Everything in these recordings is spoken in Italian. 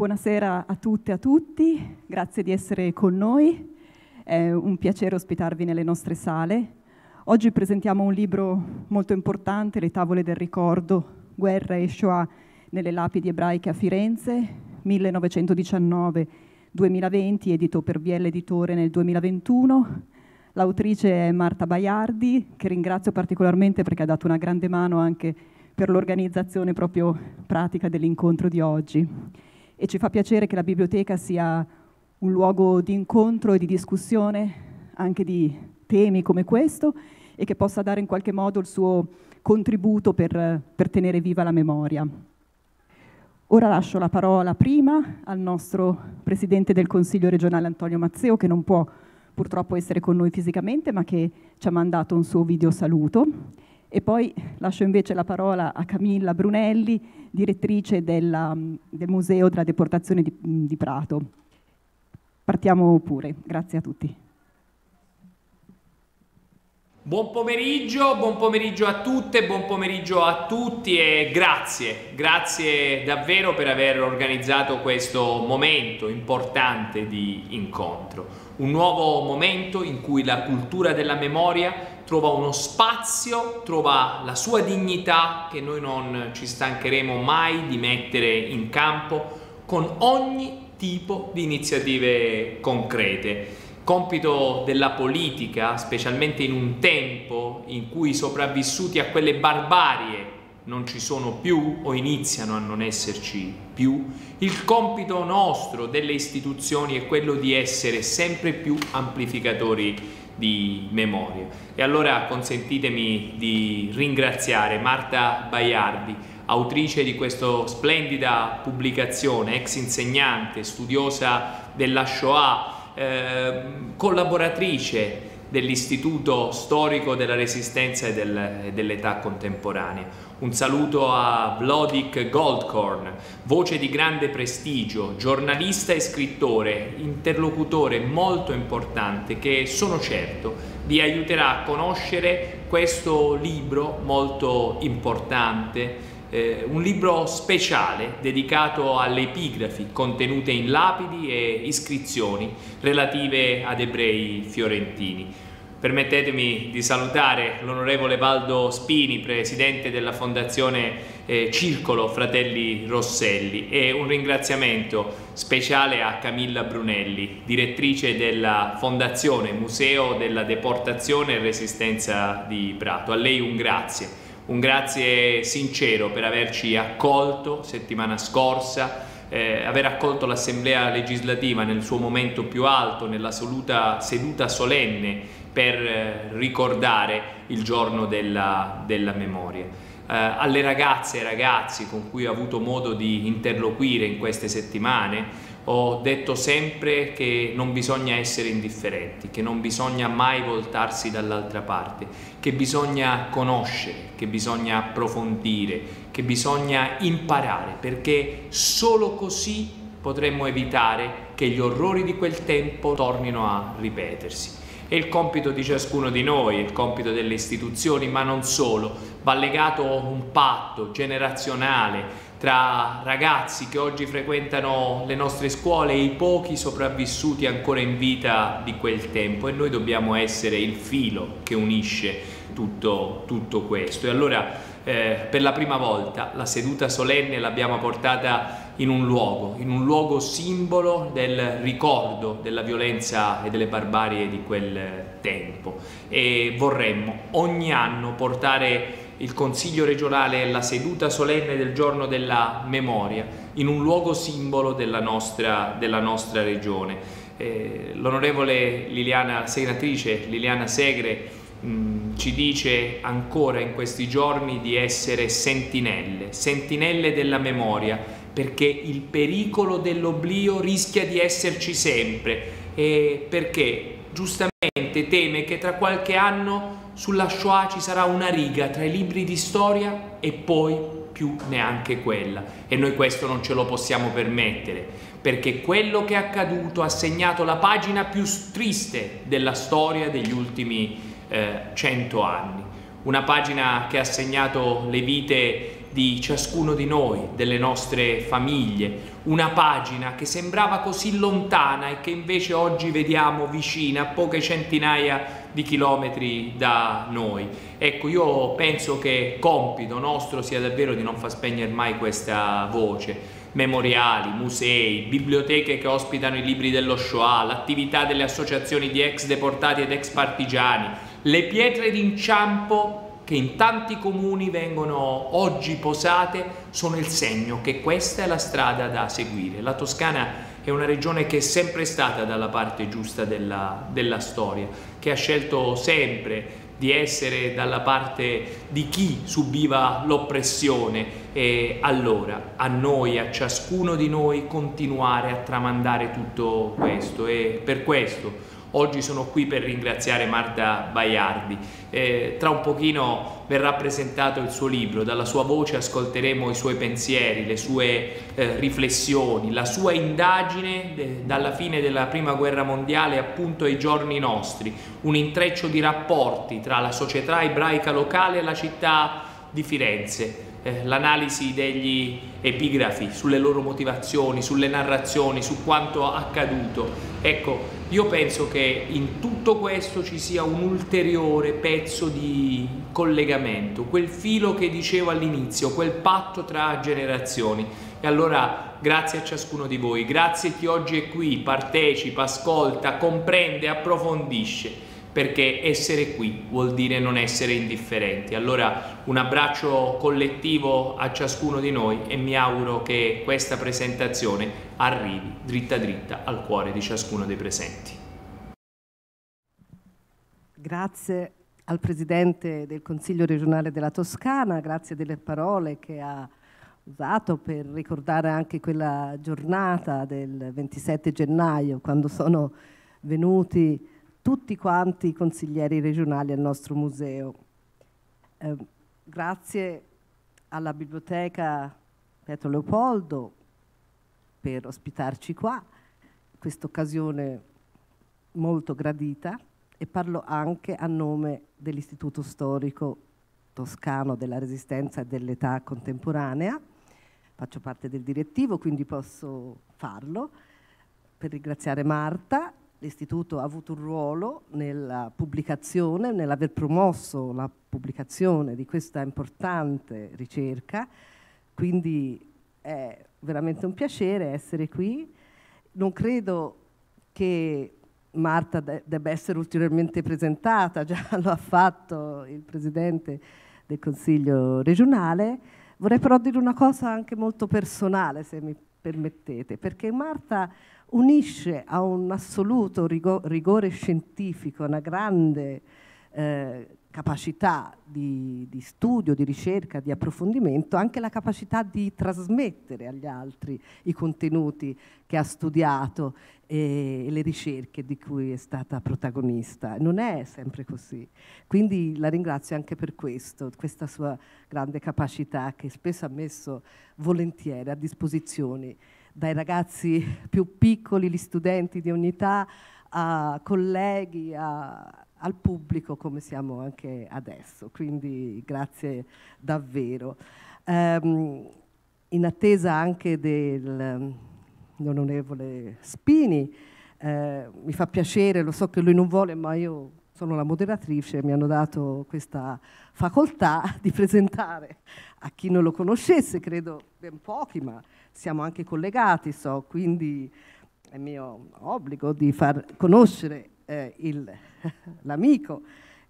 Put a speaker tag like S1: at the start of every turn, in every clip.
S1: Buonasera a tutte e a tutti, grazie di essere con noi, è un piacere ospitarvi nelle nostre sale. Oggi presentiamo un libro molto importante, Le tavole del ricordo, guerra e Shoah nelle lapidi ebraiche a Firenze, 1919-2020, edito per Biel Editore nel 2021. L'autrice è Marta Baiardi, che ringrazio particolarmente perché ha dato una grande mano anche per l'organizzazione proprio pratica dell'incontro di oggi e ci fa piacere che la biblioteca sia un luogo di incontro e di discussione anche di temi come questo e che possa dare in qualche modo il suo contributo per, per tenere viva la memoria. Ora lascio la parola prima al nostro Presidente del Consiglio regionale Antonio Mazzeo che non può purtroppo essere con noi fisicamente ma che ci ha mandato un suo video saluto e poi lascio invece la parola a Camilla Brunelli, direttrice della, mm, del Museo della Deportazione di, mm, di Prato. Partiamo pure, grazie a tutti.
S2: Buon pomeriggio, buon pomeriggio a tutte, buon pomeriggio a tutti e grazie, grazie davvero per aver organizzato questo momento importante di incontro un nuovo momento in cui la cultura della memoria trova uno spazio, trova la sua dignità che noi non ci stancheremo mai di mettere in campo con ogni tipo di iniziative concrete. Compito della politica, specialmente in un tempo in cui i sopravvissuti a quelle barbarie non ci sono più o iniziano a non esserci più, il compito nostro delle istituzioni è quello di essere sempre più amplificatori di memoria. E allora consentitemi di ringraziare Marta Baiardi, autrice di questa splendida pubblicazione, ex insegnante, studiosa della Shoah, eh, collaboratrice dell'Istituto Storico della Resistenza e del, dell'Età Contemporanea. Un saluto a Vlodic Goldkorn, voce di grande prestigio, giornalista e scrittore, interlocutore molto importante che sono certo vi aiuterà a conoscere questo libro molto importante, eh, un libro speciale dedicato alle epigrafi contenute in lapidi e iscrizioni relative ad ebrei fiorentini. Permettetemi di salutare l'onorevole Valdo Spini, presidente della fondazione eh, Circolo Fratelli Rosselli e un ringraziamento speciale a Camilla Brunelli, direttrice della fondazione Museo della Deportazione e Resistenza di Prato. A lei un grazie, un grazie sincero per averci accolto settimana scorsa, eh, aver accolto l'Assemblea legislativa nel suo momento più alto, nella seduta solenne per eh, ricordare il giorno della, della memoria. Eh, alle ragazze e ragazzi con cui ho avuto modo di interloquire in queste settimane ho detto sempre che non bisogna essere indifferenti, che non bisogna mai voltarsi dall'altra parte, che bisogna conoscere, che bisogna approfondire, che bisogna imparare, perché solo così potremmo evitare che gli orrori di quel tempo tornino a ripetersi. È il compito di ciascuno di noi, il compito delle istituzioni, ma non solo. Va legato un patto generazionale tra ragazzi che oggi frequentano le nostre scuole e i pochi sopravvissuti ancora in vita di quel tempo e noi dobbiamo essere il filo che unisce tutto, tutto questo. E allora eh, per la prima volta la seduta solenne l'abbiamo portata in un luogo, in un luogo simbolo del ricordo della violenza e delle barbarie di quel tempo e vorremmo ogni anno portare il Consiglio regionale e la seduta solenne del giorno della memoria in un luogo simbolo della nostra, della nostra regione. Eh, L'onorevole Liliana, senatrice Liliana Segre mm, ci dice ancora in questi giorni di essere sentinelle, sentinelle della memoria, perché il pericolo dell'oblio rischia di esserci sempre, eh, perché giustamente teme che tra qualche anno sulla Shoah ci sarà una riga tra i libri di storia e poi più neanche quella. E noi questo non ce lo possiamo permettere, perché quello che è accaduto ha segnato la pagina più triste della storia degli ultimi eh, cento anni. Una pagina che ha segnato le vite di ciascuno di noi, delle nostre famiglie, una pagina che sembrava così lontana e che invece oggi vediamo vicina, poche centinaia di chilometri da noi. Ecco, io penso che compito nostro sia davvero di non far spegnere mai questa voce. Memoriali, musei, biblioteche che ospitano i libri dello Shoah, l'attività delle associazioni di ex deportati ed ex partigiani, le pietre d'inciampo che in tanti comuni vengono oggi posate sono il segno che questa è la strada da seguire. La Toscana è una regione che è sempre stata dalla parte giusta della, della storia, che ha scelto sempre di essere dalla parte di chi subiva l'oppressione e allora a noi, a ciascuno di noi continuare a tramandare tutto questo e per questo Oggi sono qui per ringraziare Marta Baiardi. Eh, tra un pochino verrà presentato il suo libro, dalla sua voce ascolteremo i suoi pensieri, le sue eh, riflessioni, la sua indagine de, dalla fine della Prima Guerra Mondiale appunto ai giorni nostri, un intreccio di rapporti tra la società ebraica locale e la città di Firenze eh, l'analisi degli epigrafi, sulle loro motivazioni, sulle narrazioni, su quanto accaduto. Ecco, io penso che in tutto questo ci sia un ulteriore pezzo di collegamento, quel filo che dicevo all'inizio, quel patto tra generazioni. E allora grazie a ciascuno di voi, grazie a chi oggi è qui, partecipa, ascolta, comprende, approfondisce perché essere qui vuol dire non essere indifferenti. Allora un abbraccio collettivo a ciascuno di noi e mi auguro che questa presentazione arrivi dritta dritta al cuore di ciascuno dei presenti.
S3: Grazie al Presidente del Consiglio regionale della Toscana, grazie delle parole che ha usato per ricordare anche quella giornata del 27 gennaio, quando sono venuti tutti quanti i consiglieri regionali al nostro museo. Eh, grazie alla biblioteca Pietro Leopoldo per ospitarci qua, questa occasione molto gradita e parlo anche a nome dell'Istituto Storico Toscano della Resistenza e dell'Età Contemporanea. Faccio parte del direttivo, quindi posso farlo per ringraziare Marta l'Istituto ha avuto un ruolo nella pubblicazione, nell'aver promosso la pubblicazione di questa importante ricerca, quindi è veramente un piacere essere qui. Non credo che Marta de debba essere ulteriormente presentata, già lo ha fatto il Presidente del Consiglio regionale. Vorrei però dire una cosa anche molto personale, se mi permettete, perché Marta unisce a un assoluto rigore scientifico una grande eh, capacità di, di, studio, di ricerca, di approfondimento, anche la capacità di trasmettere agli altri i contenuti che ha studiato e le ricerche di cui è stata protagonista. Non è sempre così. Quindi la ringrazio anche per questo, questa sua grande capacità che spesso ha messo volentieri a disposizione dai ragazzi più piccoli, gli studenti di ogni età, a colleghi, a, al pubblico come siamo anche adesso. Quindi grazie davvero. Um, in attesa anche dell'onorevole Spini, eh, mi fa piacere, lo so che lui non vuole, ma io sono la moderatrice, mi hanno dato questa facoltà di presentare a chi non lo conoscesse, credo ben pochi, ma siamo anche collegati, so, quindi è mio obbligo di far conoscere eh, il, l'amico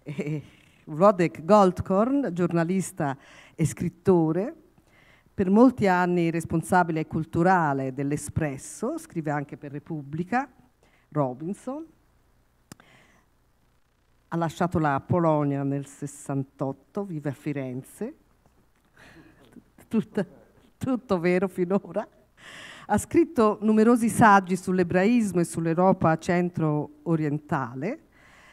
S3: eh, Rodek Goldkorn, giornalista e scrittore, per molti anni responsabile culturale dell'Espresso, scrive anche per Repubblica, Robinson. Ha lasciato la Polonia nel 68, vive a Firenze. Tutta, tutto vero finora, ha scritto numerosi saggi sull'ebraismo e sull'Europa centro-orientale,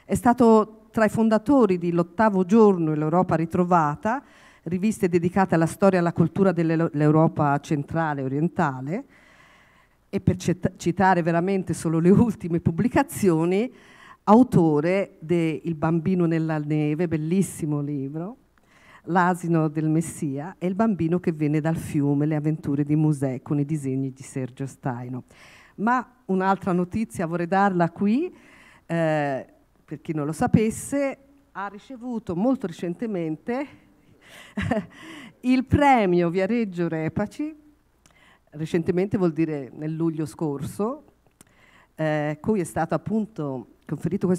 S3: è stato tra i fondatori di L'ottavo giorno e l'Europa ritrovata, riviste dedicate alla storia e alla cultura dell'Europa centrale e orientale, e per citare veramente solo le ultime pubblicazioni, autore de Il bambino nella neve, bellissimo libro, L'asino del Messia e il bambino che viene dal fiume, le avventure di Musè con i disegni di Sergio Staino. Ma un'altra notizia vorrei darla qui, eh, per chi non lo sapesse, ha ricevuto molto recentemente il premio Viareggio Repaci, recentemente vuol dire nel luglio scorso, eh, cui è stato appunto conferito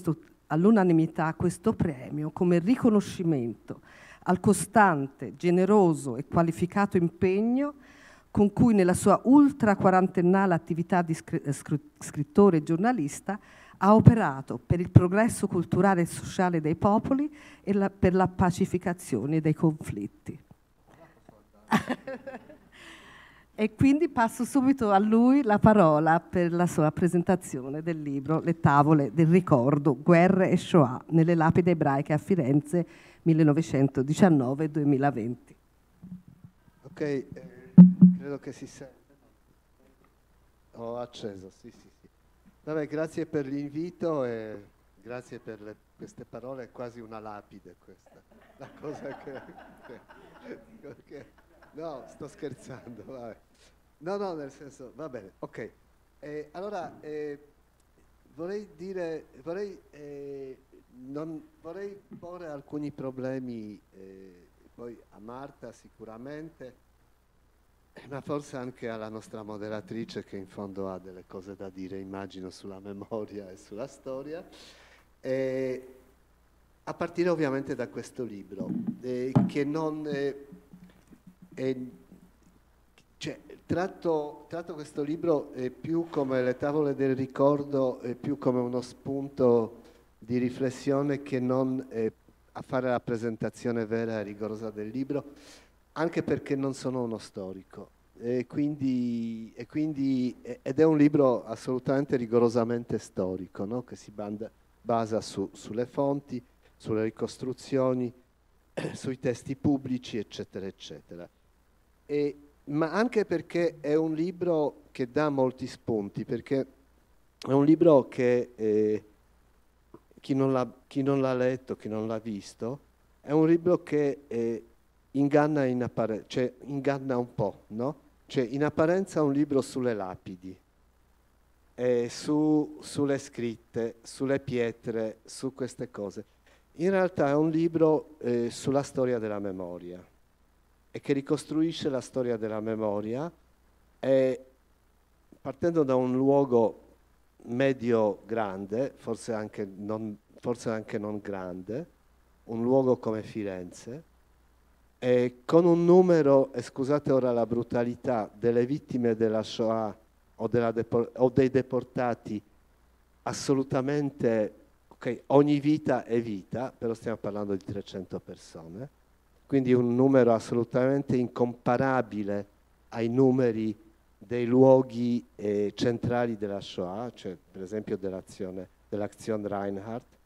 S3: all'unanimità questo premio come riconoscimento al costante, generoso e qualificato impegno con cui nella sua ultra quarantennale attività di eh, scrittore e giornalista ha operato per il progresso culturale e sociale dei popoli e la, per la pacificazione dei conflitti. e quindi passo subito a lui la parola per la sua presentazione del libro Le tavole del ricordo, guerre e Shoah nelle lapide ebraiche a Firenze 1919-2020.
S4: Ok, eh, credo che si sente. Ho acceso, sì, sì, sì. Vabbè, grazie per l'invito e grazie per le, queste parole, è quasi una lapide questa. La cosa che, che, che no, sto scherzando, vabbè. No, no, nel senso, va bene, ok. Eh, allora, eh, vorrei dire, vorrei eh, non, vorrei porre alcuni problemi, eh, poi a Marta sicuramente, ma forse anche alla nostra moderatrice che in fondo ha delle cose da dire, immagino, sulla memoria e sulla storia. Eh, a partire ovviamente da questo libro, eh, che non... È, cioè, tratto, tratto, questo libro più come le tavole del ricordo, e più come uno spunto di riflessione che non eh, a fare la presentazione vera e rigorosa del libro, anche perché non sono uno storico. E quindi, e quindi, ed è un libro assolutamente rigorosamente storico, no? che si banda, basa su, sulle fonti, sulle ricostruzioni, sui testi pubblici, eccetera, eccetera. E, ma anche perché è un libro che dà molti spunti, perché è un libro che eh, chi non, l'ha, chi non l'ha letto, chi non l'ha visto, è un libro che eh, inganna, in appare- cioè, inganna un po', no? Cioè, in apparenza è un libro sulle lapidi, eh, su, sulle scritte, sulle pietre, su queste cose. In realtà è un libro eh, sulla storia della memoria e che ricostruisce la storia della memoria partendo da un luogo medio grande, forse anche, non, forse anche non grande, un luogo come Firenze, e con un numero, e scusate ora la brutalità, delle vittime della Shoah o, della depo- o dei deportati assolutamente, ok, ogni vita è vita, però stiamo parlando di 300 persone, quindi un numero assolutamente incomparabile ai numeri dei luoghi eh, centrali della Shoah, cioè per esempio dell'azione dell'Action Reinhardt.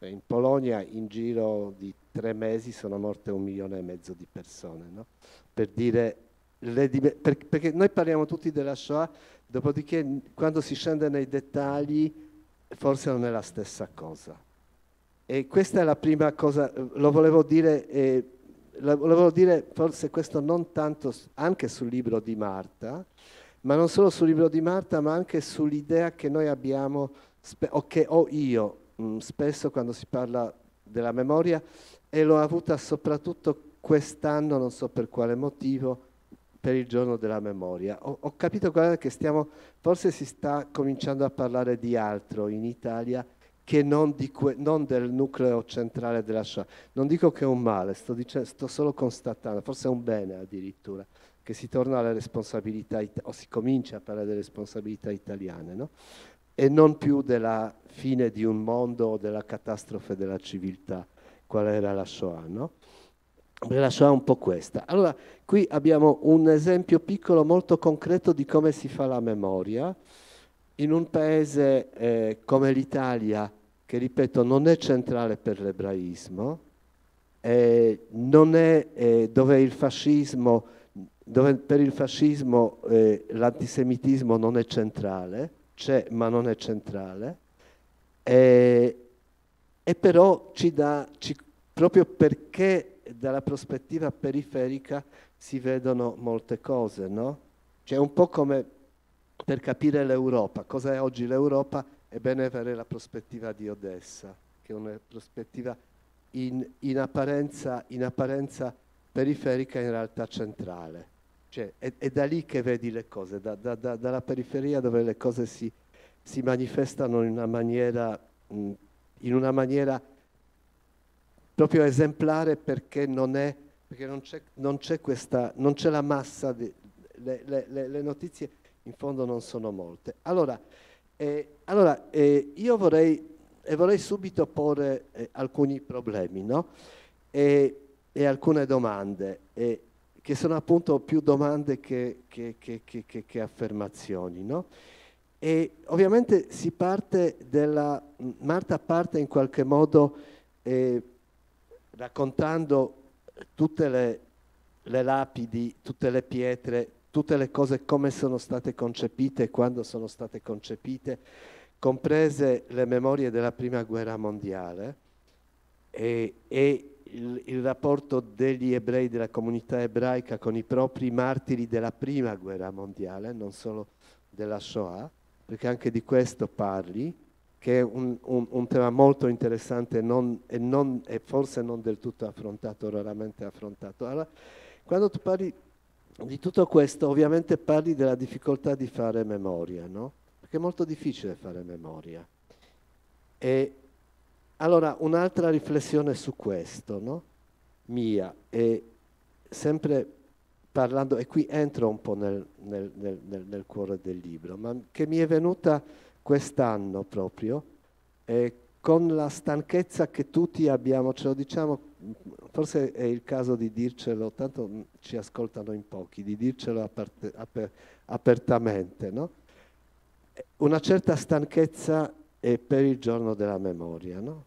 S4: Eh, in Polonia in giro di tre mesi sono morte un milione e mezzo di persone, no? per dire, le, per, perché noi parliamo tutti della Shoah, dopodiché quando si scende nei dettagli forse non è la stessa cosa. E questa è la prima cosa, eh, lo volevo dire, eh, lo volevo dire forse questo non tanto anche sul libro di Marta, ma non solo sul libro di Marta, ma anche sull'idea che noi abbiamo, o che ho io mm, spesso quando si parla della memoria, e l'ho avuta soprattutto quest'anno, non so per quale motivo, per il giorno della memoria. Ho, ho capito che stiamo, forse si sta cominciando a parlare di altro in Italia che non, que, non del nucleo centrale della Shoah. Non dico che è un male, sto, dicendo, sto solo constatando, forse è un bene addirittura che si torna alle responsabilità, o si comincia a parlare delle responsabilità italiane, no? e non più della fine di un mondo o della catastrofe della civiltà, qual era la Shoah. No? La Shoah è un po' questa. Allora, qui abbiamo un esempio piccolo, molto concreto di come si fa la memoria in un paese eh, come l'Italia, che ripeto non è centrale per l'ebraismo, eh, non è eh, dove il fascismo dove per il fascismo eh, l'antisemitismo non è centrale, c'è ma non è centrale, e, e però ci dà, ci, proprio perché dalla prospettiva periferica si vedono molte cose, no? Cioè un po' come per capire l'Europa, cosa è oggi l'Europa, è bene avere la prospettiva di Odessa, che è una prospettiva in, in apparenza, in apparenza periferica in realtà centrale. Cioè, è, è, da lì che vedi le cose, da, da, da, dalla periferia dove le cose si, si manifestano in una, maniera, mm, in una maniera, proprio esemplare perché non è perché non c'è, non c'è, questa, non c'è la massa, di, le, le, le, le, notizie in fondo non sono molte. Allora, eh, allora eh, io vorrei, eh, vorrei, subito porre eh, alcuni problemi no? e, e, alcune domande. E, che sono appunto più domande che, che, che, che affermazioni. No? E ovviamente si parte della... Marta parte in qualche modo eh, raccontando tutte le, le lapidi, tutte le pietre, tutte le cose come sono state concepite e quando sono state concepite, comprese le memorie della Prima Guerra Mondiale. E, e, il, il rapporto degli ebrei, della comunità ebraica con i propri martiri della prima guerra mondiale, non solo della Shoah, perché anche di questo parli, che è un, un, un tema molto interessante non, e, non, e, forse non del tutto affrontato, raramente affrontato. Allora, quando tu parli di tutto questo, ovviamente parli della difficoltà di fare memoria, no? Perché è molto difficile fare memoria. E allora, un'altra riflessione su questo, no? mia, e sempre parlando, e qui entro un po' nel, nel, nel, nel cuore del libro, ma che mi è venuta quest'anno proprio, eh, con la stanchezza che tutti abbiamo, ce lo diciamo, forse è il caso di dircelo, tanto mm, ci ascoltano in pochi, di dircelo aperte, aper, apertamente, no? una certa stanchezza e per il giorno della memoria. No?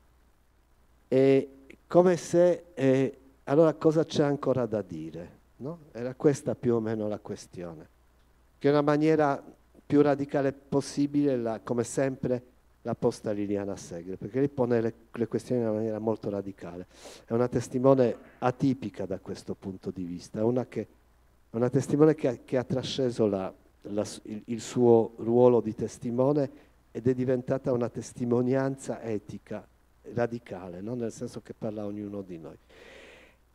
S4: E come se, eh, allora cosa c'è ancora da dire? No? Era questa più o meno la questione. Che in una maniera più radicale possibile, la, come sempre, la posta Liliana Segre, perché lei pone le, le questioni in una maniera molto radicale. È una testimone atipica da questo punto di vista, è una, che, una testimone che ha, che ha trasceso la, la, il, il suo ruolo di testimone ed è diventata una testimonianza etica radicale, no? nel senso che parla ognuno di noi.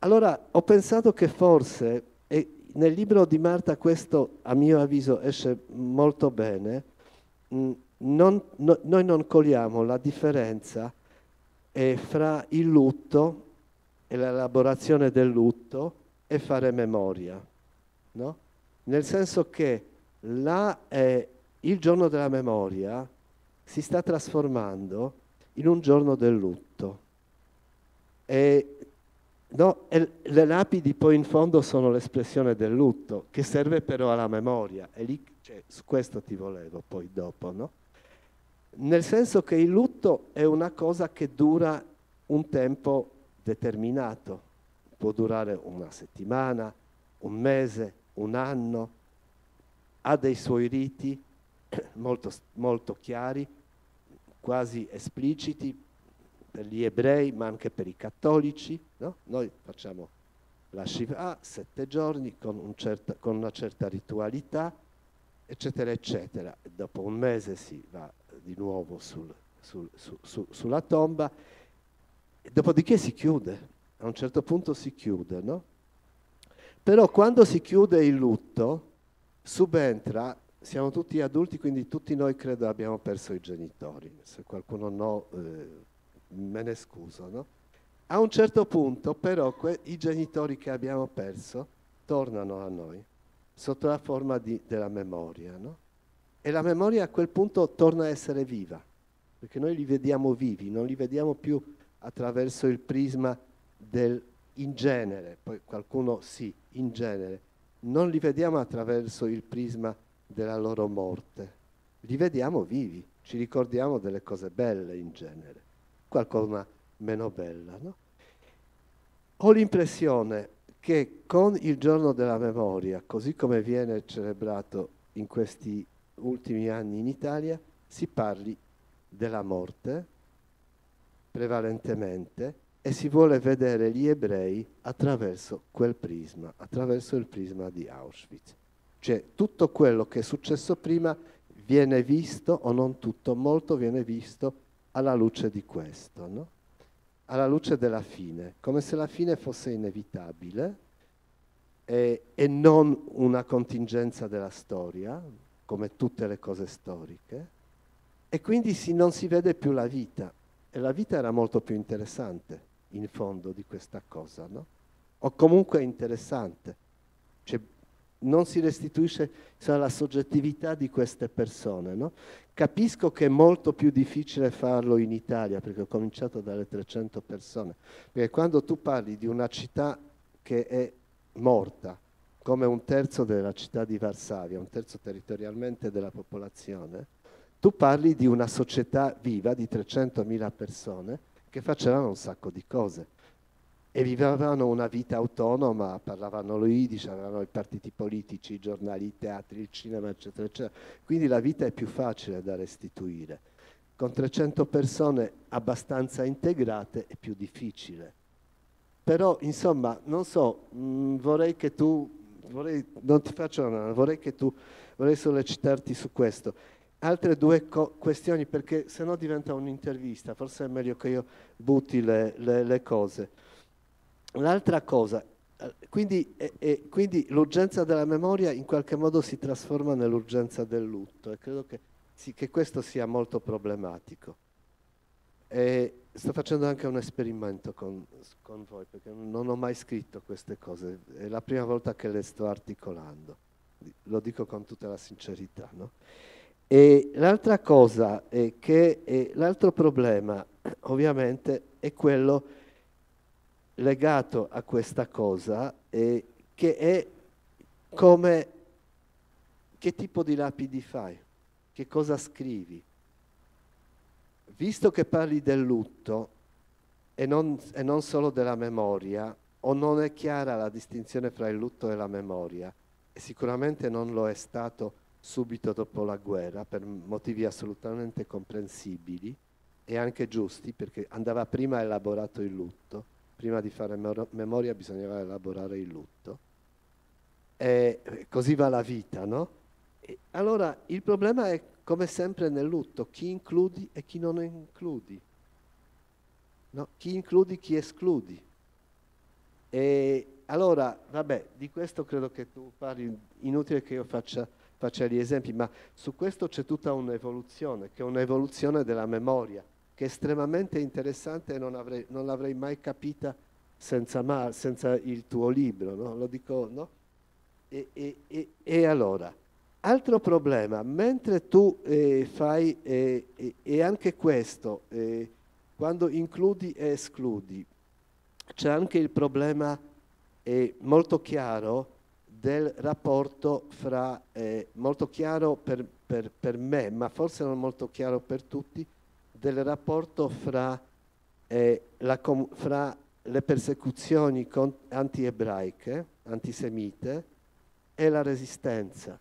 S4: Allora ho pensato che forse, e nel libro di Marta questo a mio avviso esce molto bene, mm, non, no, noi non cogliamo la differenza eh, fra il lutto e l'elaborazione del lutto e fare memoria, no? nel senso che la, eh, il giorno della memoria si sta trasformando in un giorno del lutto. E, no, e le lapidi poi in fondo sono l'espressione del lutto, che serve però alla memoria. E lì, cioè, su questo ti volevo poi dopo, no? Nel senso che il lutto è una cosa che dura un tempo determinato, può durare una settimana, un mese, un anno, ha dei suoi riti, molto, molto chiari, quasi espliciti per gli ebrei, ma anche per i cattolici. No? Noi facciamo la Shiva, sette giorni, con, un certa, con, una certa ritualità, eccetera, eccetera. Dopo un mese si va di nuovo sul, sul, su, sulla tomba, e dopodiché si chiude, a un certo punto si chiude, no? Però quando si chiude il lutto, subentra siamo tutti adulti, quindi tutti noi credo abbiamo perso i genitori. Se qualcuno no, eh, me ne scuso. No? A un certo punto però que- i genitori che abbiamo perso tornano a noi sotto la forma di, della memoria. No? E la memoria a quel punto torna a essere viva, perché noi li vediamo vivi, non li vediamo più attraverso il prisma del in genere, poi qualcuno sì, in genere, non li vediamo attraverso il prisma del della loro morte. Li vediamo vivi, ci ricordiamo delle cose belle in genere, qualcosa meno bella. No? Ho l'impressione che con il giorno della memoria, così come viene celebrato in questi ultimi anni in Italia, si parli della morte prevalentemente e si vuole vedere gli ebrei attraverso quel prisma, attraverso il prisma di Auschwitz. Cioè tutto quello che è successo prima viene visto, o non tutto, molto viene visto alla luce di questo, no? alla luce della fine, come se la fine fosse inevitabile e, e non una contingenza della storia, come tutte le cose storiche, e quindi si, non si vede più la vita. E la vita era molto più interessante, in fondo, di questa cosa, no? O comunque interessante. Cioè, non si restituisce cioè, la soggettività di queste persone. No? Capisco che è molto più difficile farlo in Italia, perché ho cominciato dalle 300 persone, perché quando tu parli di una città che è morta, come un terzo della città di Varsavia, un terzo territorialmente della popolazione, tu parli di una società viva di 300.000 persone che facevano un sacco di cose e vivevano una vita autonoma, parlavano l'Oidis, avevano i partiti politici, i giornali, i teatri, il cinema, eccetera, eccetera. Quindi la vita è più facile da restituire. Con 300 persone abbastanza integrate è più difficile. Però, insomma, non so, mh, mm, vorrei che tu, vorrei, non ti faccio una, vorrei che tu, vorrei sollecitarti su questo altre due questioni perché sennò diventa un'intervista, forse è meglio che io butti le, le, le cose. Un'altra cosa, eh, quindi, e, eh, e, eh, quindi l'urgenza della memoria in qualche modo si trasforma nell'urgenza del lutto e credo che, sì, che questo sia molto problematico. E sto facendo anche un esperimento con, con, voi perché non ho mai scritto queste cose, è la prima volta che le sto articolando, lo dico con tutta la sincerità. No? l'altra cosa, è che l'altro problema ovviamente è quello legato a questa cosa eh, che è come che tipo di lapidi fai, che cosa scrivi. Visto che parli del lutto e non, e non solo della memoria, o non è chiara la distinzione fra il lutto e la memoria, e sicuramente non lo è stato subito dopo la guerra, per motivi assolutamente comprensibili e anche giusti, perché andava prima elaborato il lutto, prima di fare memoria bisognava elaborare il lutto. E così va la vita, no? E allora il problema è come sempre nel lutto, chi includi e chi non includi. No? Chi includi, chi escludi. E allora, vabbè, di questo credo che tu parli, inutile che io faccia, faccia gli esempi, ma su questo c'è tutta un'evoluzione, che è un'evoluzione della memoria che è estremamente interessante e non, avrei, non l'avrei mai capita senza, ma, senza il tuo libro, no? lo dico, no? E, e, e, e allora, altro problema, mentre tu eh, fai, eh, e anche questo, eh, quando includi e escludi, c'è anche il problema eh, molto chiaro del rapporto fra, eh, molto chiaro per, per, per me, ma forse non molto chiaro per tutti, del rapporto fra, eh, la, fra le persecuzioni anti-ebraiche, antisemite, e la resistenza.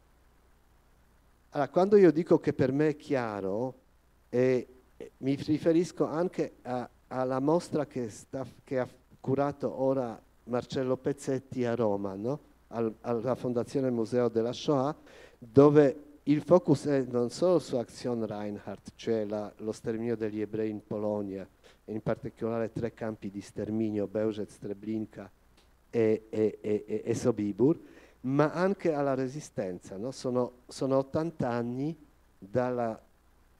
S4: Allora, quando io dico che per me è chiaro, eh, mi riferisco anche a, alla mostra che, sta, che, ha curato ora Marcello Pezzetti a Roma, no? al, alla Fondazione Museo della Shoah, dove il focus è non solo su Action Reinhardt, cioè la, lo sterminio degli ebrei in Polonia, e in particolare tre campi di sterminio, Beuzet, Treblinka e, e, e, e, Sobibur, ma anche alla resistenza. No? Sono, sono 80 anni dalla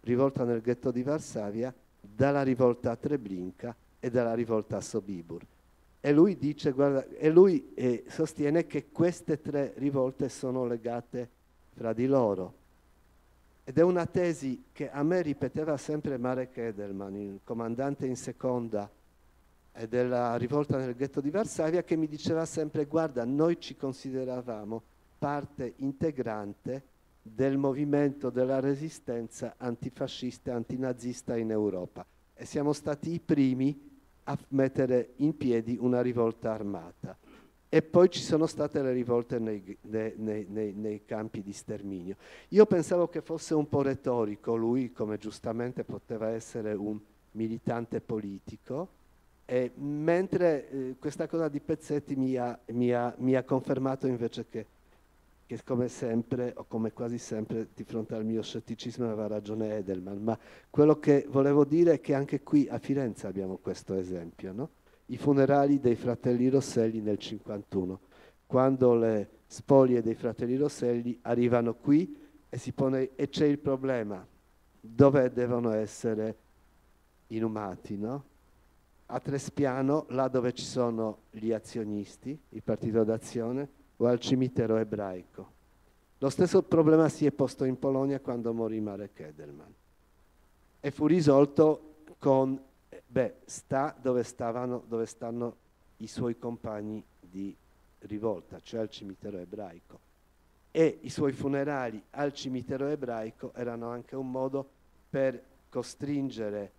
S4: rivolta nel ghetto di Varsavia, dalla rivolta a Treblinka e dalla rivolta a Sobibur. E lui, dice, guarda, e lui eh, sostiene che queste tre rivolte sono legate fra di loro. Ed è una tesi che a me ripeteva sempre Marek Edelman, il comandante in seconda della rivolta nel ghetto di Varsavia, che mi diceva sempre guarda, noi ci consideravamo parte integrante del movimento della resistenza antifascista e antinazista in Europa e siamo stati i primi a mettere in piedi una rivolta armata e poi ci sono state le rivolte nei, nei, nei, nei campi di sterminio. Io pensavo che fosse un po' retorico lui, come giustamente poteva essere un militante politico, e mentre eh, questa cosa di pezzetti mi ha, mi ha, mi ha confermato invece che, che, come sempre, o come quasi sempre, di fronte al mio scetticismo aveva ragione Edelman, ma quello che volevo dire è che anche qui a Firenze abbiamo questo esempio, no? i funerali dei fratelli Rosselli nel 1951, quando le spoglie dei fratelli Rosselli arrivano qui e, pone, e c'è il problema dove devono essere inumati, no? A Trespiano, là dove ci sono gli azionisti, il partito d'azione, o al cimitero ebraico. Lo stesso problema si è posto in Polonia quando morì Marek Edelman e fu risolto con beh, sta dove, stavano, dove stanno i suoi compagni di rivolta, cioè al cimitero ebraico. E i suoi funerali al cimitero ebraico erano anche un modo per costringere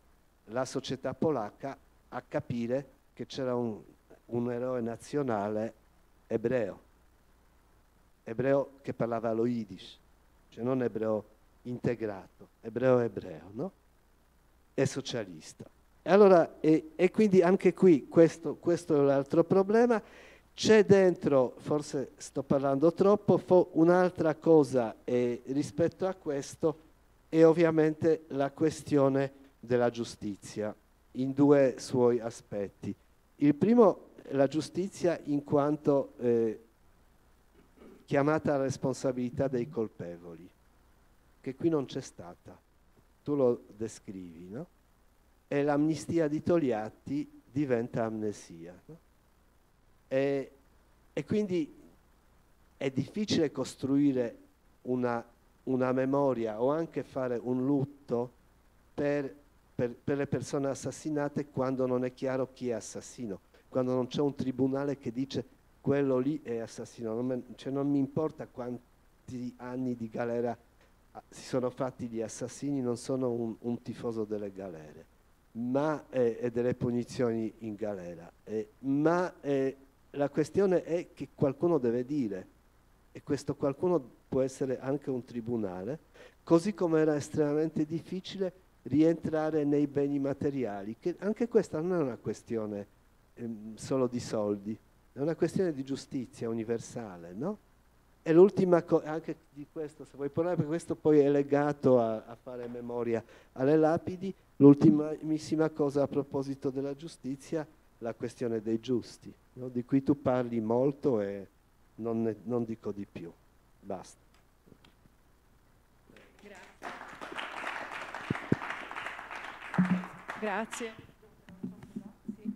S4: la società polacca a capire che c'era un, un eroe nazionale ebreo, ebreo che parlava lo Yiddish, cioè non ebreo integrato, ebreo ebreo, no? E socialista. E, allora, e, e quindi anche qui, questo, questo è l'altro problema, c'è dentro, forse sto parlando troppo, fo, un'altra cosa eh, rispetto a questo è ovviamente la questione della giustizia in due suoi aspetti. Il primo, la giustizia in quanto eh, chiamata alla responsabilità dei colpevoli, che qui non c'è stata. Tu lo descrivi, no? e l'amnistia di Togliatti diventa amnesia. E, e quindi è difficile costruire una, una, memoria o anche fare un lutto per, per, per le persone assassinate quando non è chiaro chi è assassino, quando non c'è un tribunale che dice quello lì è assassino, non, me, cioè non, mi importa quanti anni di galera ah, si sono fatti gli assassini, non sono un, un tifoso delle galere ma, eh, e delle punizioni in galera, eh, ma eh, la questione è che qualcuno deve dire, e questo qualcuno può essere anche un tribunale, così come era estremamente difficile rientrare nei beni materiali, che anche questa non è una questione ehm, solo di soldi, è una questione di giustizia universale, no? E l'ultima cosa, anche di questo se vuoi parlare, perché questo poi è legato a, a fare memoria alle lapidi, L'ultimissima cosa a proposito della giustizia, la questione dei giusti, no? di cui tu parli molto e non, ne, non dico di più. Basta.
S5: Grazie.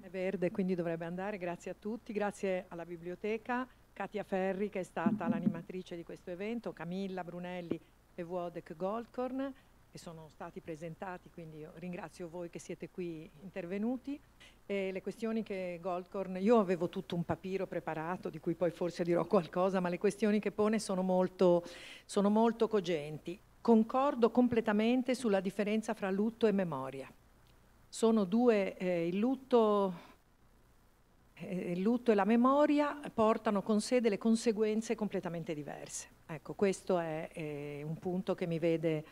S5: è verde, quindi dovrebbe andare. Grazie a tutti, grazie alla biblioteca, Katia Ferri che è stata l'animatrice di questo evento, Camilla Brunelli e Wodek Goldcorn che sono stati presentati, quindi ringrazio voi che siete qui intervenuti. E le questioni che Goldcorn, io avevo tutto un papiro preparato di cui poi forse dirò qualcosa, ma le questioni che pone sono molto, sono molto cogenti. Concordo completamente sulla differenza fra lutto e memoria. Sono due, eh, il lutto eh, il lutto e la memoria portano con sé delle conseguenze completamente diverse. Ecco, questo è, è un punto che mi vede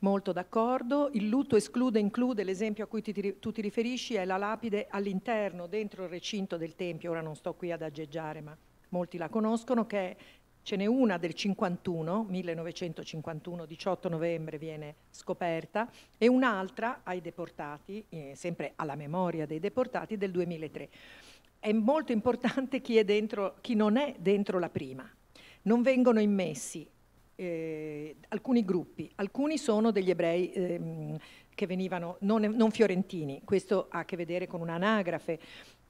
S5: Molto d'accordo. Il lutto esclude include, l'esempio a cui ti, tu ti riferisci è la lapide all'interno, dentro il recinto del Tempio, ora non sto qui ad aggeggiare, ma molti la conoscono, che ce n'è una del 51, 1951, 18 novembre viene scoperta, e un'altra ai deportati, eh, sempre alla memoria dei deportati, del 2003. È molto importante chi, è dentro, chi non è dentro la prima. Non vengono immessi eh, alcuni gruppi, alcuni sono degli ebrei ehm, che venivano non, non, fiorentini, questo ha a che vedere con un'anagrafe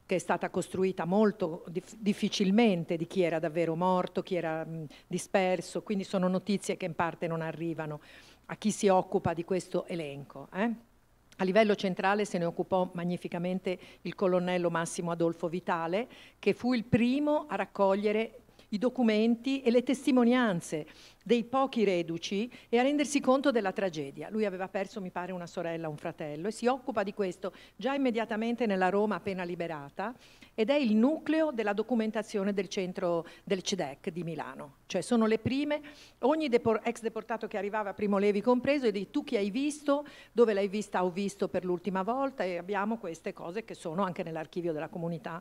S5: che è stata costruita molto dif difficilmente di chi era davvero morto, chi era mh, disperso, quindi sono notizie che in parte non arrivano a chi si occupa di questo elenco. Eh? A livello centrale se ne occupò magnificamente il colonnello Massimo Adolfo Vitale, che fu il primo a raccogliere i documenti e le testimonianze dei pochi reduci e a rendersi conto della tragedia. Lui aveva perso, mi pare, una sorella, un fratello e si occupa di questo già immediatamente nella Roma appena liberata ed è il nucleo della documentazione del centro del CEDEC di Milano. Cioè sono le prime, ogni ex deportato che arrivava, Primo Levi compreso, e di tu chi hai visto, dove l'hai vista, ho visto per l'ultima volta e abbiamo queste cose che sono anche nell'archivio della comunità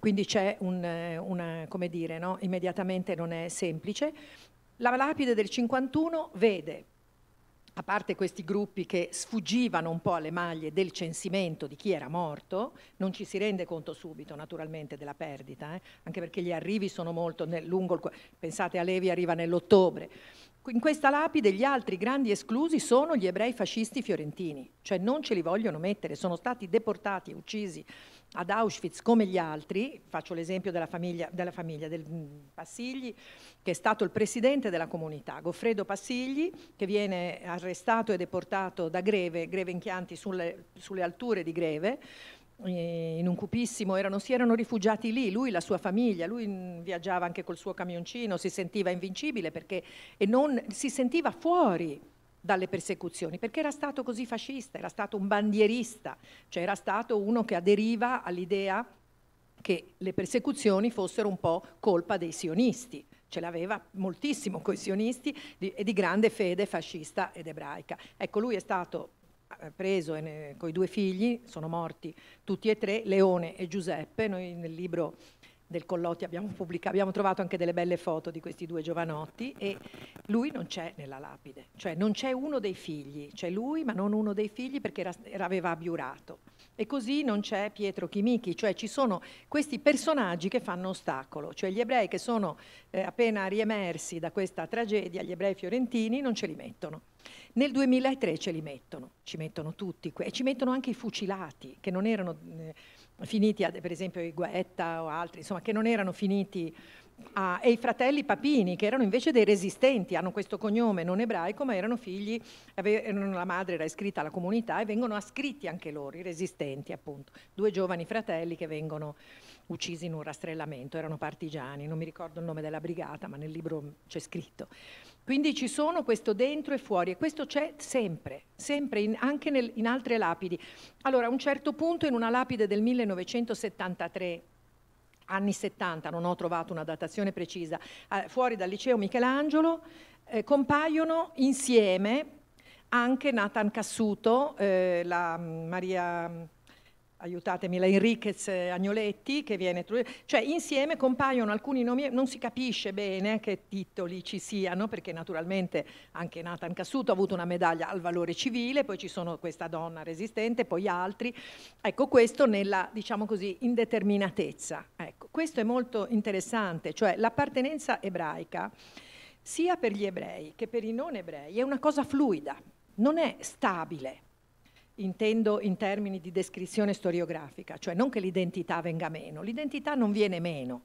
S5: quindi c'è un, eh, una, come dire, no? immediatamente non è semplice. La lapide del 51 vede a parte questi gruppi che sfuggivano un po' alle maglie del censimento di chi era morto, non ci si rende conto subito naturalmente della perdita, eh? anche perché gli arrivi sono molto nel, lungo, il, pensate a Levi arriva nell'ottobre. In questa lapide gli altri grandi esclusi sono gli ebrei fascisti fiorentini, cioè non ce li vogliono mettere, sono stati deportati e uccisi ad Auschwitz come gli altri, faccio l'esempio della famiglia, della famiglia del mm, Passigli, che è stato il presidente della comunità, Goffredo Passigli, che viene arrestato e deportato da Greve, Greve in Chianti sulle, sulle alture di Greve, in un cupissimo, erano, si erano rifugiati lì, lui, la sua famiglia, lui mm, viaggiava anche col suo camioncino, si sentiva invincibile perché, e non, si sentiva fuori dalle persecuzioni, perché era stato così fascista, era stato un bandierista, cioè era stato uno che aderiva all'idea che le persecuzioni fossero un po' colpa dei sionisti, ce l'aveva moltissimo con i sionisti e di grande fede fascista ed ebraica. Ecco, lui è stato eh, preso eh, coi due figli, sono morti tutti e tre, Leone e Giuseppe, noi nel libro del Collotti abbiamo, abbiamo, trovato anche delle belle foto di questi due giovanotti e lui non c'è nella lapide, cioè non c'è uno dei figli, c'è lui ma non uno dei figli perché era, era, aveva abiurato. E così non c'è Pietro Chimichi, cioè ci sono questi personaggi che fanno ostacolo, cioè gli ebrei che sono eh, appena riemersi da questa tragedia, gli ebrei fiorentini non ce li mettono. Nel 2003 ce li mettono, ci mettono tutti e ci mettono anche i fucilati che non erano... Eh, finiti ad, per esempio i Guetta o altri, insomma, che non erano finiti Ah, e i fratelli Papini, che erano invece dei resistenti, hanno questo cognome non ebraico, ma erano figli, la madre era iscritta alla comunità e vengono ascritti anche loro, i resistenti appunto, due giovani fratelli che vengono uccisi in un rastrellamento, erano partigiani, non mi ricordo il nome della brigata, ma nel libro c'è scritto. Quindi ci sono questo dentro e fuori e questo c'è sempre, sempre in, anche nel, in altre lapidi. Allora, a un certo punto in una lapide del 1973 anni 70, non ho trovato una datazione precisa, eh, fuori dal liceo Michelangelo, eh, compaiono insieme anche Nathan Cassuto, eh, la Maria aiutatemi, la Enriquez eh, Agnoletti, che viene... Cioè insieme compaiono alcuni nomi, non si capisce bene che titoli ci siano, perché naturalmente anche Nathan Cassuto ha avuto una medaglia al valore civile, poi ci sono questa donna resistente, poi altri. Ecco, questo nella, diciamo così, indeterminatezza. Ecco, questo è molto interessante, cioè l'appartenenza ebraica, sia per gli ebrei che per i non ebrei, è una cosa fluida, non è stabile intendo in termini di descrizione storiografica, cioè non che l'identità venga meno, l'identità non viene meno,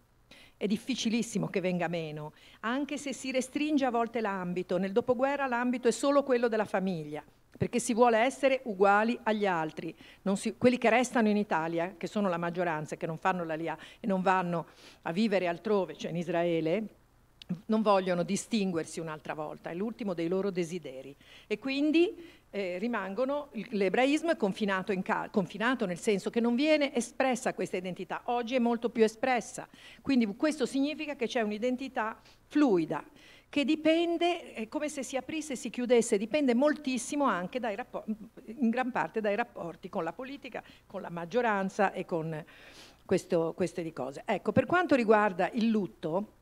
S5: è difficilissimo che venga meno, anche se si restringe a volte l'ambito, nel dopoguerra l'ambito è solo quello della famiglia, perché si vuole essere uguali agli altri, si, quelli che restano in Italia, che sono la maggioranza, che non fanno l'alia e non vanno a vivere altrove, cioè in Israele, non vogliono distinguersi un'altra volta, è l'ultimo dei loro desideri e quindi eh, rimangono, l'ebraismo è confinato, ca- confinato, nel senso che non viene espressa questa identità, oggi è molto più espressa, quindi questo significa che c'è un'identità fluida che dipende, è come se si aprisse e si chiudesse, dipende moltissimo anche rapport- in gran parte dai rapporti con la politica, con la maggioranza e con questo, queste cose. Ecco, per quanto riguarda il lutto,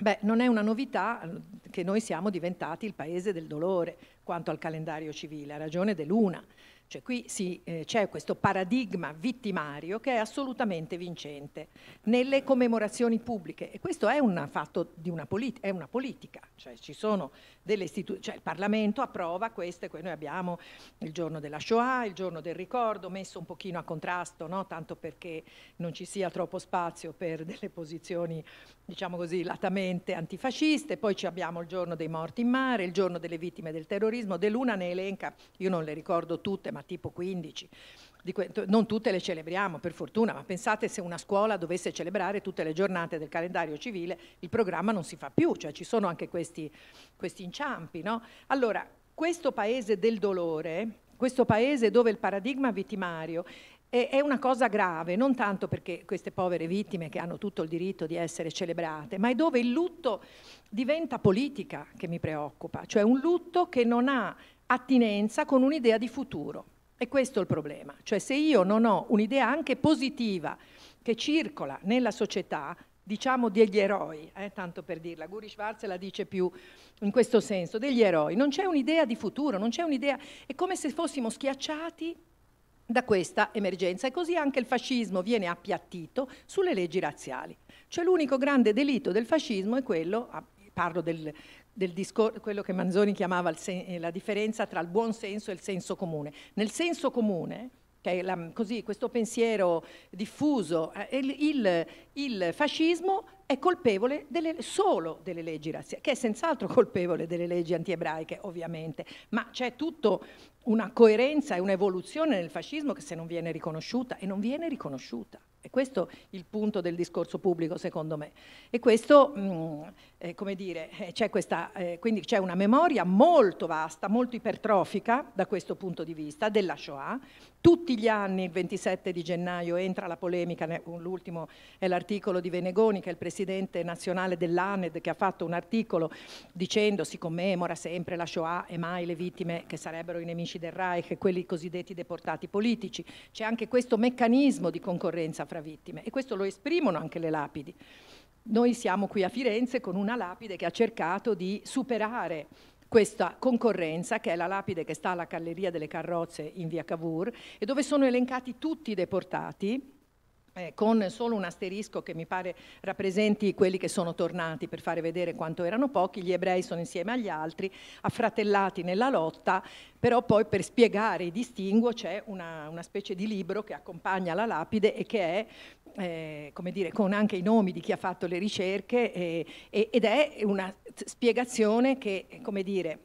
S5: Beh, non è una novità eh, che noi siamo diventati il paese del dolore quanto al calendario civile, a ragione dell'una. Cioè qui sì, eh, c'è questo paradigma vittimario che è assolutamente vincente nelle commemorazioni pubbliche e questo è un fatto di una, polit una politica, cioè, cioè il Parlamento approva queste, noi abbiamo il giorno della Shoah, il giorno del ricordo, messo un pochino a contrasto, no? tanto perché non ci sia troppo spazio per delle posizioni, diciamo così, latamente antifasciste, poi ci abbiamo il giorno dei morti in mare, il giorno delle vittime del terrorismo, dell'una ne elenca, io non le ricordo tutte, ma ma tipo 15. non tutte le celebriamo, per fortuna, ma pensate se una scuola dovesse celebrare tutte le giornate del calendario civile, il programma non si fa più, cioè ci sono anche questi, questi inciampi. No? Allora, questo paese del dolore, questo paese dove il paradigma vittimario è una cosa grave, non tanto perché queste povere vittime che hanno tutto il diritto di essere celebrate, ma è dove il lutto diventa politica che mi preoccupa, cioè un lutto che non ha attinenza con un'idea di futuro. E questo è il problema, cioè se io non ho un'idea anche positiva che circola nella società, diciamo degli eroi, eh, tanto per dirla, Guri Schwarz la dice più in questo senso, degli eroi, non c'è un'idea di futuro, non c'è un'idea, è come se fossimo schiacciati da questa emergenza e così anche il fascismo viene appiattito sulle leggi razziali. Cioè l'unico grande delitto del fascismo è quello, ah, parlo del del quello che Manzoni chiamava eh, la differenza tra il buon senso e il senso comune. Nel senso comune, che è la, così, questo pensiero diffuso, eh, il, il, il, fascismo è colpevole delle, solo delle leggi razziali, che è senz'altro colpevole delle leggi antiebraiche, ovviamente, ma c'è tutta una coerenza e un'evoluzione nel fascismo che se non viene riconosciuta, e non viene riconosciuta. E questo è il punto del discorso pubblico, secondo me. E questo, mh, mm, eh, come dire, eh, c'è questa, eh, quindi c'è una memoria molto vasta, molto ipertrofica da questo punto di vista, della Shoah, tutti gli anni, il 27 di gennaio, entra la polemica, l'ultimo è l'articolo di Venegoni, che è il presidente nazionale dell'ANED, che ha fatto un articolo dicendo si commemora sempre la Shoah e mai le vittime che sarebbero i nemici del Reich, quelli cosiddetti deportati politici. C'è anche questo meccanismo di concorrenza fra vittime e questo lo esprimono anche le lapidi. Noi siamo qui a Firenze con una lapide che ha cercato di superare questa concorrenza, che è la lapide che sta alla Galleria delle Carrozze in via Cavour, e dove sono elencati tutti i deportati eh, con solo un asterisco che mi pare rappresenti quelli che sono tornati per fare vedere quanto erano pochi, gli ebrei sono insieme agli altri, affratellati nella lotta, però poi per spiegare i distinguo c'è una, una specie di libro che accompagna la lapide e che è eh, come dire, con anche i nomi di chi ha fatto le ricerche eh, ed è una spiegazione che, come dire,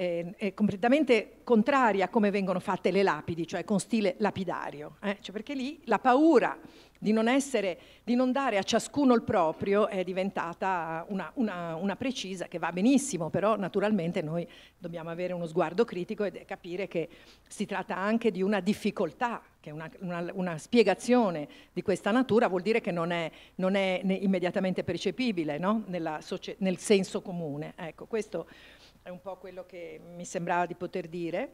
S5: eh, è completamente contraria a come vengono fatte le lapidi, cioè con stile lapidario, eh? cioè perché lì la paura di non, essere, di non dare a ciascuno il proprio è diventata una, una, una, precisa che va benissimo, però naturalmente noi dobbiamo avere uno sguardo critico e capire che si tratta anche di una difficoltà, che una, una spiegazione di questa natura vuol dire che non è, non è immediatamente percepibile no? Nella, nel senso comune. Ecco, questo è un po' quello che mi sembrava di poter dire.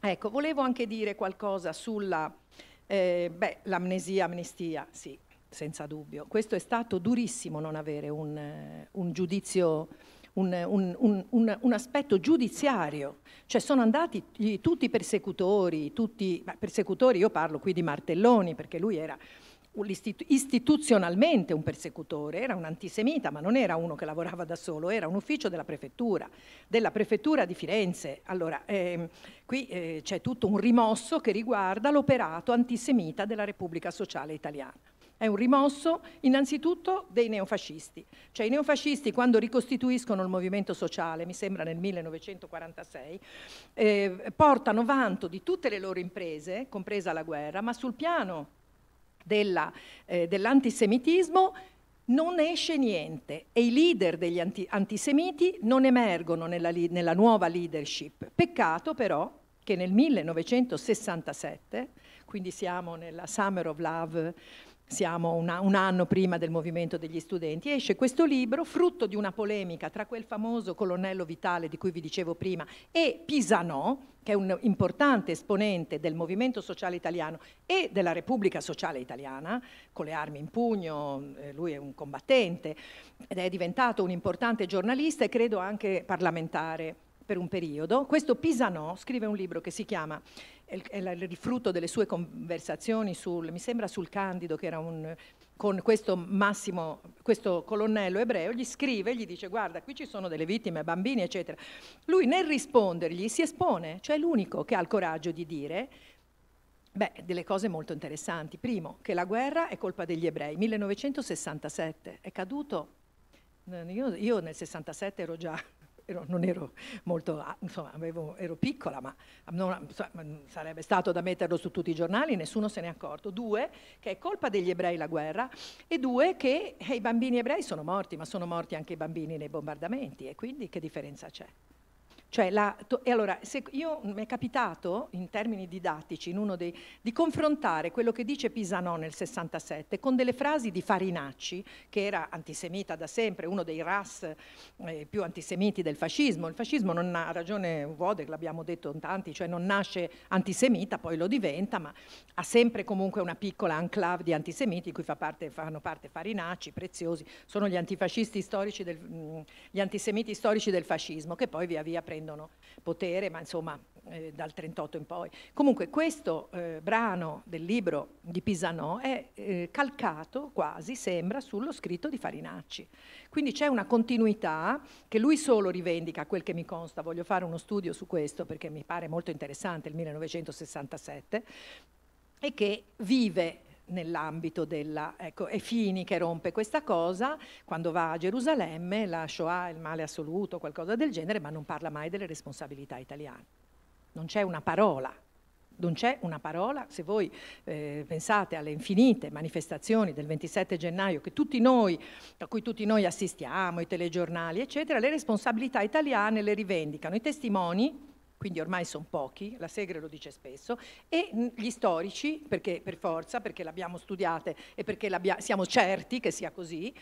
S5: Ecco, volevo anche dire qualcosa sulla, eh, beh, l'amnesia, amnistia, sì, senza dubbio. Questo è stato durissimo non avere un, eh, un giudizio, un, un, un, aspetto giudiziario. Cioè sono andati tutti i persecutori, tutti, beh, persecutori, io parlo qui di Martelloni perché lui era istituzionalmente un persecutore, era un antisemita, ma non era uno che lavorava da solo, era un ufficio della prefettura, della prefettura di Firenze. Allora, ehm, qui eh, c'è tutto un rimosso che riguarda l'operato antisemita della Repubblica Sociale Italiana. È un rimosso innanzitutto dei neofascisti, cioè i neofascisti quando ricostituiscono il movimento sociale, mi sembra nel 1946, eh, portano vanto di tutte le loro imprese, compresa la guerra, ma sul piano eh, dell'antisemitismo eh, dell non esce niente e i leader degli anti antisemiti non emergono nella, nella nuova leadership. Peccato però che nel 1967, quindi siamo nella Summer of Love siamo una, un anno prima del movimento degli studenti, esce questo libro frutto di una polemica tra quel famoso colonnello Vitale di cui vi dicevo prima e Pisanò, che è un importante esponente del movimento sociale italiano e della Repubblica Sociale Italiana, con le armi in pugno, eh, lui è un combattente ed è diventato un importante giornalista e credo anche parlamentare per un periodo. Questo Pisanò scrive un libro che si chiama è il, frutto delle sue conversazioni sul, mi sembra sul Candido, che era un, con questo Massimo, questo colonnello ebreo, gli scrive, gli dice guarda qui ci sono delle vittime, bambini eccetera. Lui nel rispondergli si espone, cioè è l'unico che ha il coraggio di dire beh, delle cose molto interessanti. Primo, che la guerra è colpa degli ebrei. 1967 è caduto, io, io nel 67 ero già ero, non ero molto, insomma, avevo, ero piccola, ma non, insomma, sarebbe stato da metterlo su tutti i giornali, nessuno se ne è accorto. Due, che è colpa degli ebrei la guerra, e due, che eh, i bambini ebrei sono morti, ma sono morti anche i bambini nei bombardamenti, e quindi che differenza c'è? Cioè la, e allora, io, mi è capitato, in termini didattici, in dei, di confrontare quello che dice Pisanò nel 67 con delle frasi di Farinacci, che era antisemita da sempre, uno dei ras eh, più antisemiti del fascismo. Il fascismo non ha ragione Wodek, l'abbiamo detto in tanti, cioè non nasce antisemita, poi lo diventa, ma ha sempre comunque una piccola enclave di antisemiti, di cui fa parte, fanno parte Farinacci, Preziosi, sono gli antifascisti storici, del, mm, gli antisemiti storici del fascismo, che poi via via prendono prendono potere, ma insomma eh, dal 38 in poi. Comunque questo eh, brano del libro di Pisanò è eh, calcato quasi, sembra, sullo scritto di Farinacci. Quindi c'è una continuità che lui solo rivendica, quel che mi consta, voglio fare uno studio su questo perché mi pare molto interessante, il 1967, e che vive nell'ambito della... Ecco, è Fini che rompe questa cosa quando va a Gerusalemme, la Shoah è il male assoluto, qualcosa del genere, ma non parla mai delle responsabilità italiane. Non c'è una parola non c'è una parola, se voi eh, pensate alle infinite manifestazioni del 27 gennaio noi, a cui tutti noi assistiamo, i telegiornali, eccetera, le responsabilità italiane le rivendicano, i testimoni quindi ormai sono pochi, la Segre lo dice spesso, e gli storici, perché per forza, perché l'abbiamo studiata e perché siamo certi che sia così,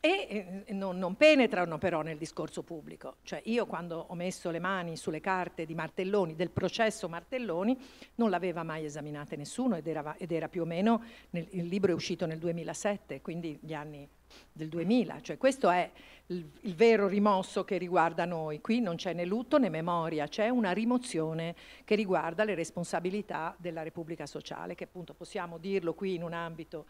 S5: e non, non, penetrano però nel discorso pubblico. Cioè io quando ho messo le mani sulle carte di Martelloni, del processo Martelloni, non l'aveva mai esaminata nessuno ed era, ed era più o meno, nel, il libro è uscito nel 2007, quindi gli anni del 2000, cioè questo è il, il, vero rimosso che riguarda noi, qui non c'è né lutto né memoria, c'è una rimozione che riguarda le responsabilità della Repubblica Sociale, che appunto possiamo dirlo qui in un ambito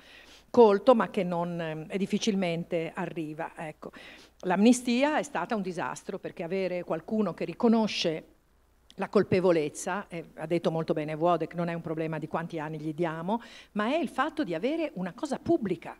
S5: colto ma che non, eh, difficilmente arriva. Ecco. L'amnistia è stata un disastro perché avere qualcuno che riconosce la colpevolezza, eh, ha detto molto bene Wodek, non è un problema di quanti anni gli diamo, ma è il fatto di avere una cosa pubblica,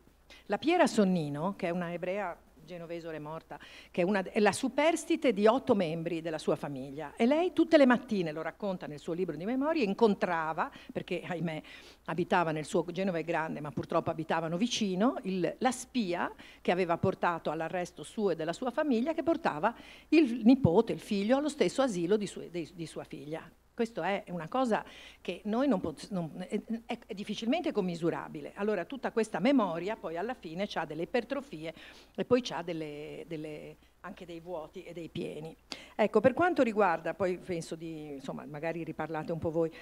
S5: la Piera Sonnino, che è una ebrea genovesore morta, che è, una, è la superstite di otto membri della sua famiglia. E lei tutte le mattine, lo racconta nel suo libro di memorie, incontrava, perché ahimè abitava nel suo, Genova è grande, ma purtroppo abitavano vicino, il, la spia che aveva portato all'arresto suo e della sua famiglia, che portava il nipote, il figlio, allo stesso asilo di, su, di, di sua figlia. Questa è una cosa che noi non possiamo, è, è, difficilmente commisurabile. Allora tutta questa memoria poi alla fine ha delle ipertrofie e poi ha delle, delle, anche dei vuoti e dei pieni. Ecco, per quanto riguarda, poi penso di, insomma, magari riparlate un po' voi,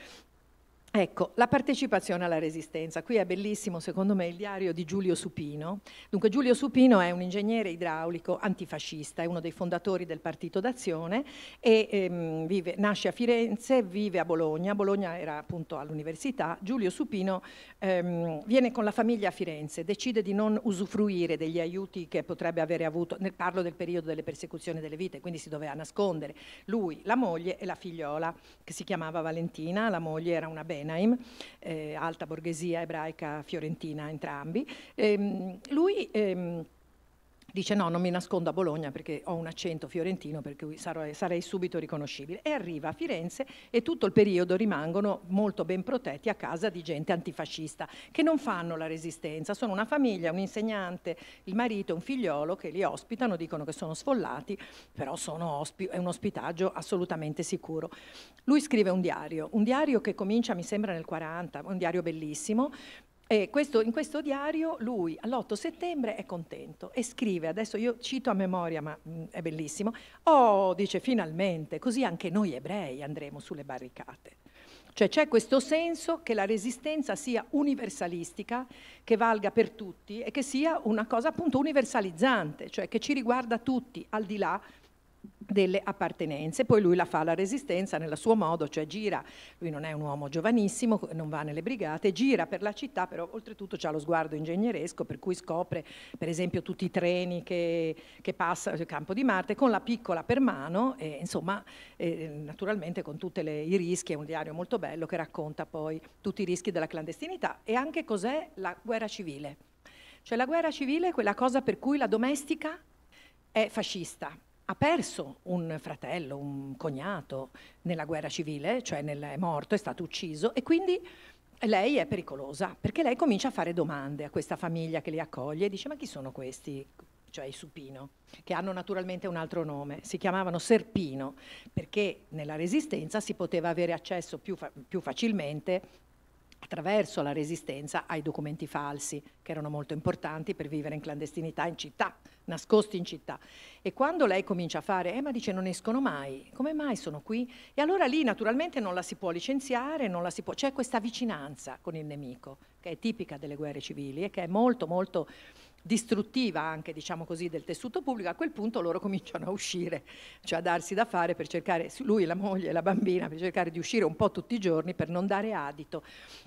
S5: Ecco, la partecipazione alla resistenza. Qui è bellissimo, secondo me, il diario di Giulio Supino. Dunque, Giulio Supino è un ingegnere idraulico antifascista, è uno dei fondatori del Partito d'Azione e ehm, vive, nasce a Firenze, vive a Bologna. Bologna era appunto all'università. Giulio Supino ehm, viene con la famiglia a Firenze, decide di non usufruire degli aiuti che potrebbe avere avuto, nel parlo del periodo delle persecuzioni delle vite, quindi si doveva nascondere. Lui, la moglie e la figliola, che si chiamava Valentina, la moglie era una bene Menaim, eh, alta borghesia ebraica fiorentina entrambi. Ehm, lui... Ehm, dice no, non mi nascondo a Bologna perché ho un accento fiorentino per cui sarei, subito riconoscibile. E arriva a Firenze e tutto il periodo rimangono molto ben protetti a casa di gente antifascista che non fanno la resistenza, sono una famiglia, un insegnante, il marito e un figliolo che li ospitano, dicono che sono sfollati, però è un ospitaggio assolutamente sicuro. Lui scrive un diario, un diario che comincia mi sembra nel 40, un diario bellissimo, eh, questo, in questo diario lui all'8 settembre è contento e scrive, adesso io cito a memoria ma mh, mm, è bellissimo, oh dice finalmente così anche noi ebrei andremo sulle barricate. Cioè c'è questo senso che la resistenza sia universalistica, che valga per tutti e che sia una cosa appunto universalizzante, cioè che ci riguarda tutti al di là delle appartenenze. Poi lui la fa la resistenza nel suo modo, cioè gira, lui non è un uomo giovanissimo, non va nelle brigate, gira per la città, però oltretutto ha lo sguardo ingegneresco, per cui scopre per esempio tutti i treni che, che passano sul campo di Marte, con la piccola per mano, e, insomma e, naturalmente con tutti i rischi, è un diario molto bello che racconta poi tutti i rischi della clandestinità e anche cos'è la guerra civile. Cioè la guerra civile è quella cosa per cui la domestica è fascista, ha perso un fratello, un cognato nella guerra civile, cioè nel, è morto, è stato ucciso e quindi lei è pericolosa perché lei comincia a fare domande a questa famiglia che li accoglie e dice ma chi sono questi? cioè i supino, che hanno naturalmente un altro nome, si chiamavano serpino, perché nella resistenza si poteva avere accesso più, fa più facilmente attraverso la resistenza ai documenti falsi, che erano molto importanti per vivere in clandestinità in città, nascosti in città. E quando lei comincia a fare, eh ma dice non escono mai, come mai sono qui? E allora lì naturalmente non la si può licenziare, può... c'è questa vicinanza con il nemico, che è tipica delle guerre civili e che è molto molto distruttiva anche diciamo così, del tessuto pubblico, a quel punto loro cominciano a uscire, cioè a darsi da fare per cercare, lui, la moglie e la bambina, per cercare di uscire un po' tutti i giorni per non dare adito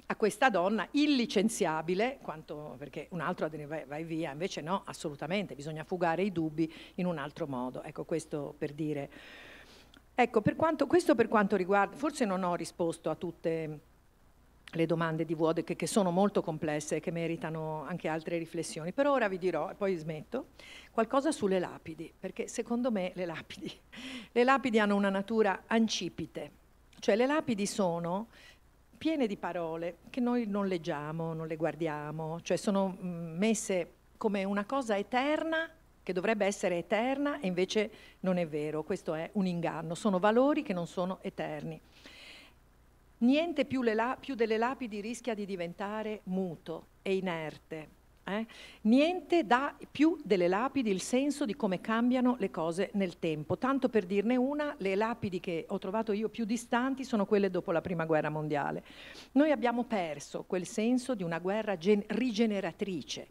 S5: a questa donna illicenziabile, quanto, perché un altro vai via, invece no, assolutamente, bisogna fugare i dubbi in un altro modo. Ecco, questo per dire... Ecco, per quanto, questo per quanto riguarda, forse non ho risposto a tutte le domande di Vuodec che sono molto complesse e che meritano anche altre riflessioni. Per ora vi dirò, e poi smetto, qualcosa sulle lapidi, perché secondo me le lapidi, le lapidi hanno una natura ancipite, cioè le lapidi sono piene di parole che noi non leggiamo, non le guardiamo, cioè sono mm, messe come una cosa eterna che dovrebbe essere eterna e invece non è vero, questo è un inganno, sono valori che non sono eterni niente più, la, più, delle lapidi rischia di diventare muto e inerte. Eh? Niente dà più delle lapidi il senso di come cambiano le cose nel tempo. Tanto per dirne una, le lapidi che ho trovato io più distanti sono quelle dopo la Prima Guerra Mondiale. Noi abbiamo perso quel senso di una guerra rigeneratrice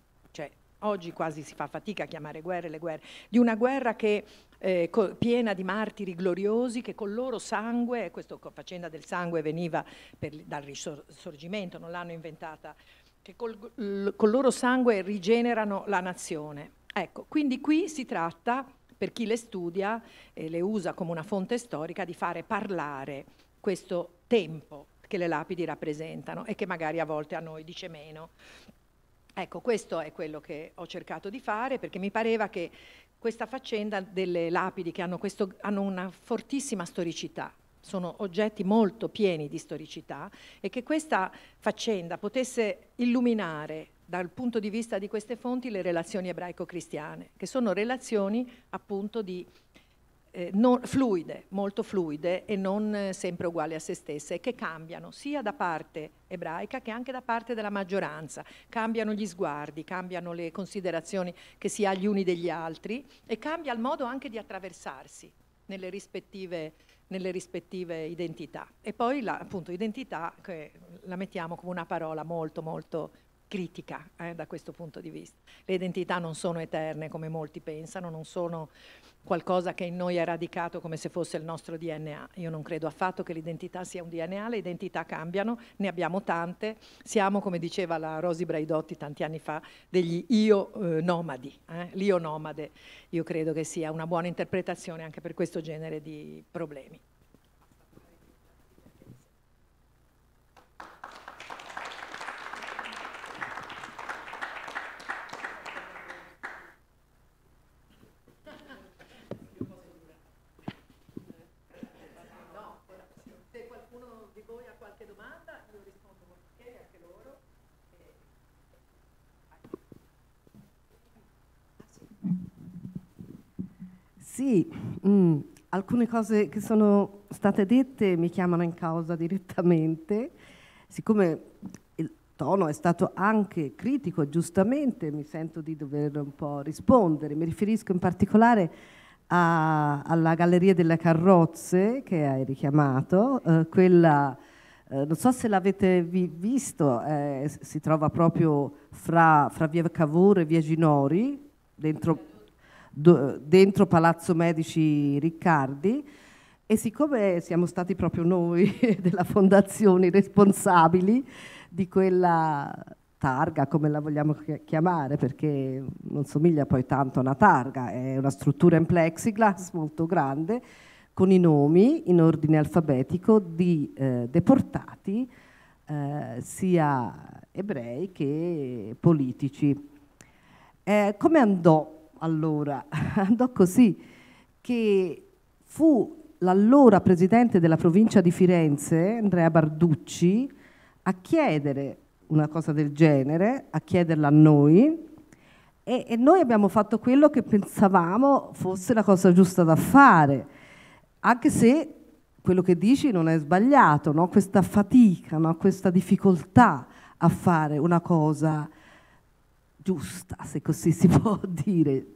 S5: oggi quasi si fa fatica a chiamare guerre le guerre, di una guerra che eh, piena di martiri gloriosi che col loro sangue, questa faccenda del sangue veniva per, dal risorgimento, non l'hanno inventata, che col, col loro sangue rigenerano la nazione. Ecco, quindi qui si tratta, per chi le studia e le usa come una fonte storica, di fare parlare questo tempo che le lapidi rappresentano e che magari a volte a noi dice meno Ecco, questo è quello che ho cercato di fare perché mi pareva che questa faccenda delle lapidi che hanno, questo, hanno una fortissima storicità, sono oggetti molto pieni di storicità e che questa faccenda potesse illuminare dal punto di vista di queste fonti le relazioni ebraico-cristiane, che sono relazioni appunto di eh, non, fluide, molto fluide e non eh, sempre uguali a se stesse, che cambiano sia da parte ebraica che anche da parte della maggioranza. Cambiano gli sguardi, cambiano le considerazioni che si ha gli uni degli altri e cambia il modo anche di attraversarsi nelle rispettive, nelle rispettive identità. E poi la, appunto identità la mettiamo come una parola molto molto critica eh, da questo punto di vista. Le identità non sono eterne come molti pensano, non sono qualcosa che in noi è radicato come se fosse il nostro DNA. Io non credo affatto che l'identità sia un DNA, le identità cambiano, ne abbiamo tante, siamo, come diceva la Rosi Braidotti tanti anni fa, degli io eh, nomadi, eh? l'io nomade. Io credo che sia una buona interpretazione anche per questo genere di problemi.
S3: Sì, mh, mm, alcune cose che sono state dette mi chiamano in causa direttamente, siccome il tono è stato anche critico, giustamente mi sento di dover un po' rispondere, mi riferisco in particolare a, alla Galleria delle Carrozze che hai richiamato, eh, quella, eh, non so se l'avete vi visto, eh, si trova proprio fra, fra via Cavour e via Ginori, dentro dentro Palazzo Medici Riccardi e siccome siamo stati proprio noi della fondazione responsabili di quella targa, come la vogliamo chiamare, perché non somiglia poi tanto a una targa, è una struttura in plexiglass molto grande, con i nomi in ordine alfabetico di eh, deportati eh, sia ebrei che politici. Eh, come andò allora, andò così che fu l'allora presidente della provincia di Firenze, Andrea Barducci, a chiedere una cosa del genere, a chiederla a noi, e, e noi abbiamo fatto quello che pensavamo fosse la cosa giusta da fare, anche se quello che dici non è sbagliato, no? questa fatica, no? questa difficoltà a fare una cosa giusta, se così si può dire,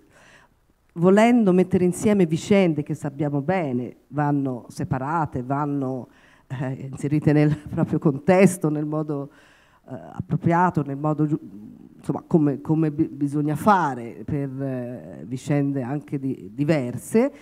S3: volendo mettere insieme vicende che sappiamo bene, vanno separate, vanno eh, inserite nel proprio contesto, nel modo eh, appropriato, nel modo insomma, come, come bisogna fare per eh, vicende anche di, diverse.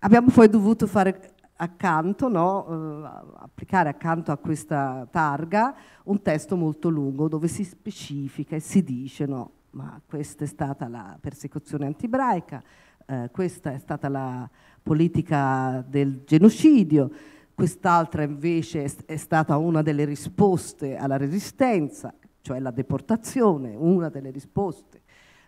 S3: Abbiamo poi dovuto fare accanto, no, eh, applicare accanto a questa targa un testo molto lungo dove si specifica e si dice no, ma questa è stata la persecuzione antibraica, eh, questa è stata la politica del genocidio, quest'altra invece è, è stata una delle risposte alla resistenza, cioè la deportazione, una delle risposte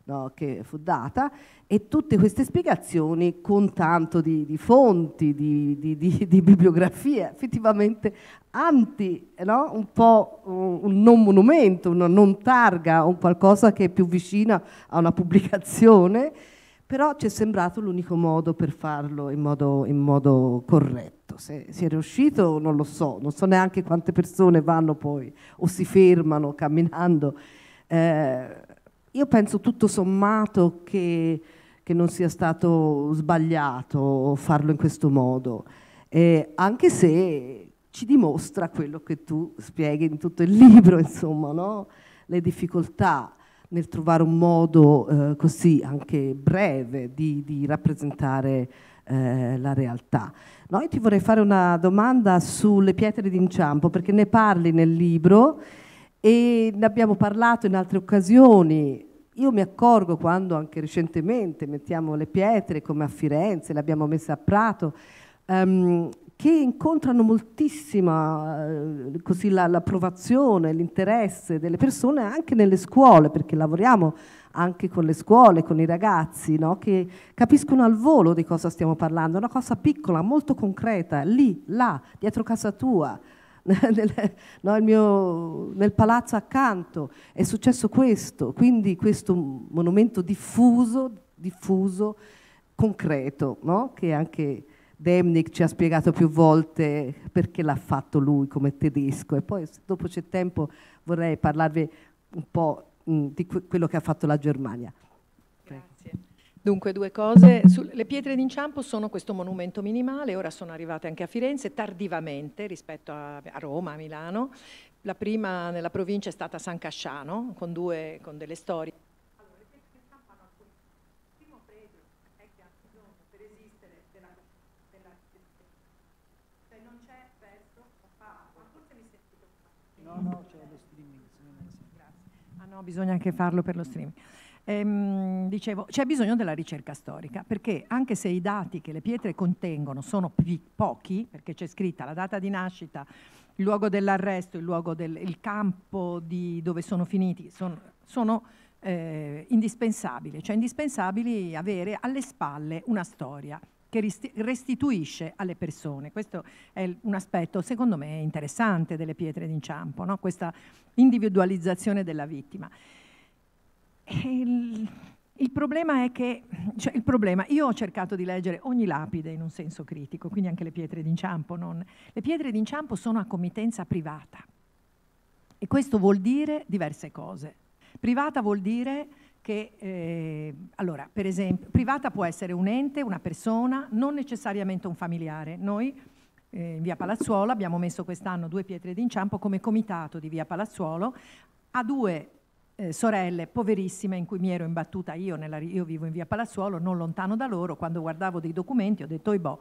S3: no, che fu data e tutte queste spiegazioni con tanto di, di fonti, di, di, di, bibliografia, effettivamente anti, no? un po' un non monumento, una non targa, un qualcosa che è più vicino a una pubblicazione, però ci è sembrato l'unico modo per farlo in modo, in modo corretto. Se si è riuscito non lo so, non so neanche quante persone vanno poi o si fermano camminando. Eh, io penso tutto sommato che, che non sia stato sbagliato farlo in questo modo, eh, anche se ci dimostra quello che tu spieghi in tutto il libro, insomma, no? le difficoltà nel trovare un modo eh, così anche breve di, di rappresentare eh, la realtà. Noi ti vorrei fare una domanda sulle pietre d'inciampo, perché ne parli nel libro e ne abbiamo parlato in altre occasioni. Io mi accorgo quando anche recentemente mettiamo le pietre come a Firenze, le abbiamo messe a Prato, um, che incontrano moltissima eh, così, la, l'approvazione, l'interesse delle persone anche nelle scuole, perché lavoriamo anche con le scuole, con i ragazzi, no? che capiscono al volo di cosa stiamo parlando, è una cosa piccola, molto concreta, lì, là, dietro casa tua. nel, no, mio, nel palazzo accanto, è successo questo, quindi questo monumento diffuso, diffuso concreto, no? che anche Demnick ci ha spiegato più volte perché l'ha fatto lui come tedesco e poi se dopo c'è tempo vorrei parlarvi un po' mh, mm, di que quello che ha fatto la Germania.
S5: Dunque, due cose. le pietre d'inciampo sono questo monumento minimale, ora sono arrivate anche a Firenze, tardivamente rispetto a, Roma, a Milano. La prima nella provincia è stata San Casciano, con, due, con delle storie No, no, c'è lo streaming. Ah no, bisogna anche farlo per lo streaming ehm, dicevo, c'è bisogno della ricerca storica, perché anche se i dati che le pietre contengono sono pochi, perché c'è scritta la data di nascita, il luogo dell'arresto, il, luogo del, il campo di dove sono finiti, sono, sono eh, indispensabili, cioè indispensabili avere alle spalle una storia che restituisce alle persone. Questo è un aspetto, secondo me, interessante delle pietre d'inciampo, no? questa individualizzazione della vittima il, il problema è che, cioè il problema, io ho cercato di leggere ogni lapide in un senso critico, quindi anche le pietre d'inciampo. Non, le pietre d'inciampo sono a committenza privata e questo vuol dire diverse cose. Privata vuol dire che, eh, allora, per esempio, privata può essere un ente, una persona, non necessariamente un familiare. Noi eh, in via Palazzuolo abbiamo messo quest'anno due pietre d'inciampo come comitato di via Palazzuolo a due eh, sorelle poverissime in cui mi ero imbattuta io, nella, io vivo in via Palazzuolo, non lontano da loro, quando guardavo dei documenti ho detto, boh,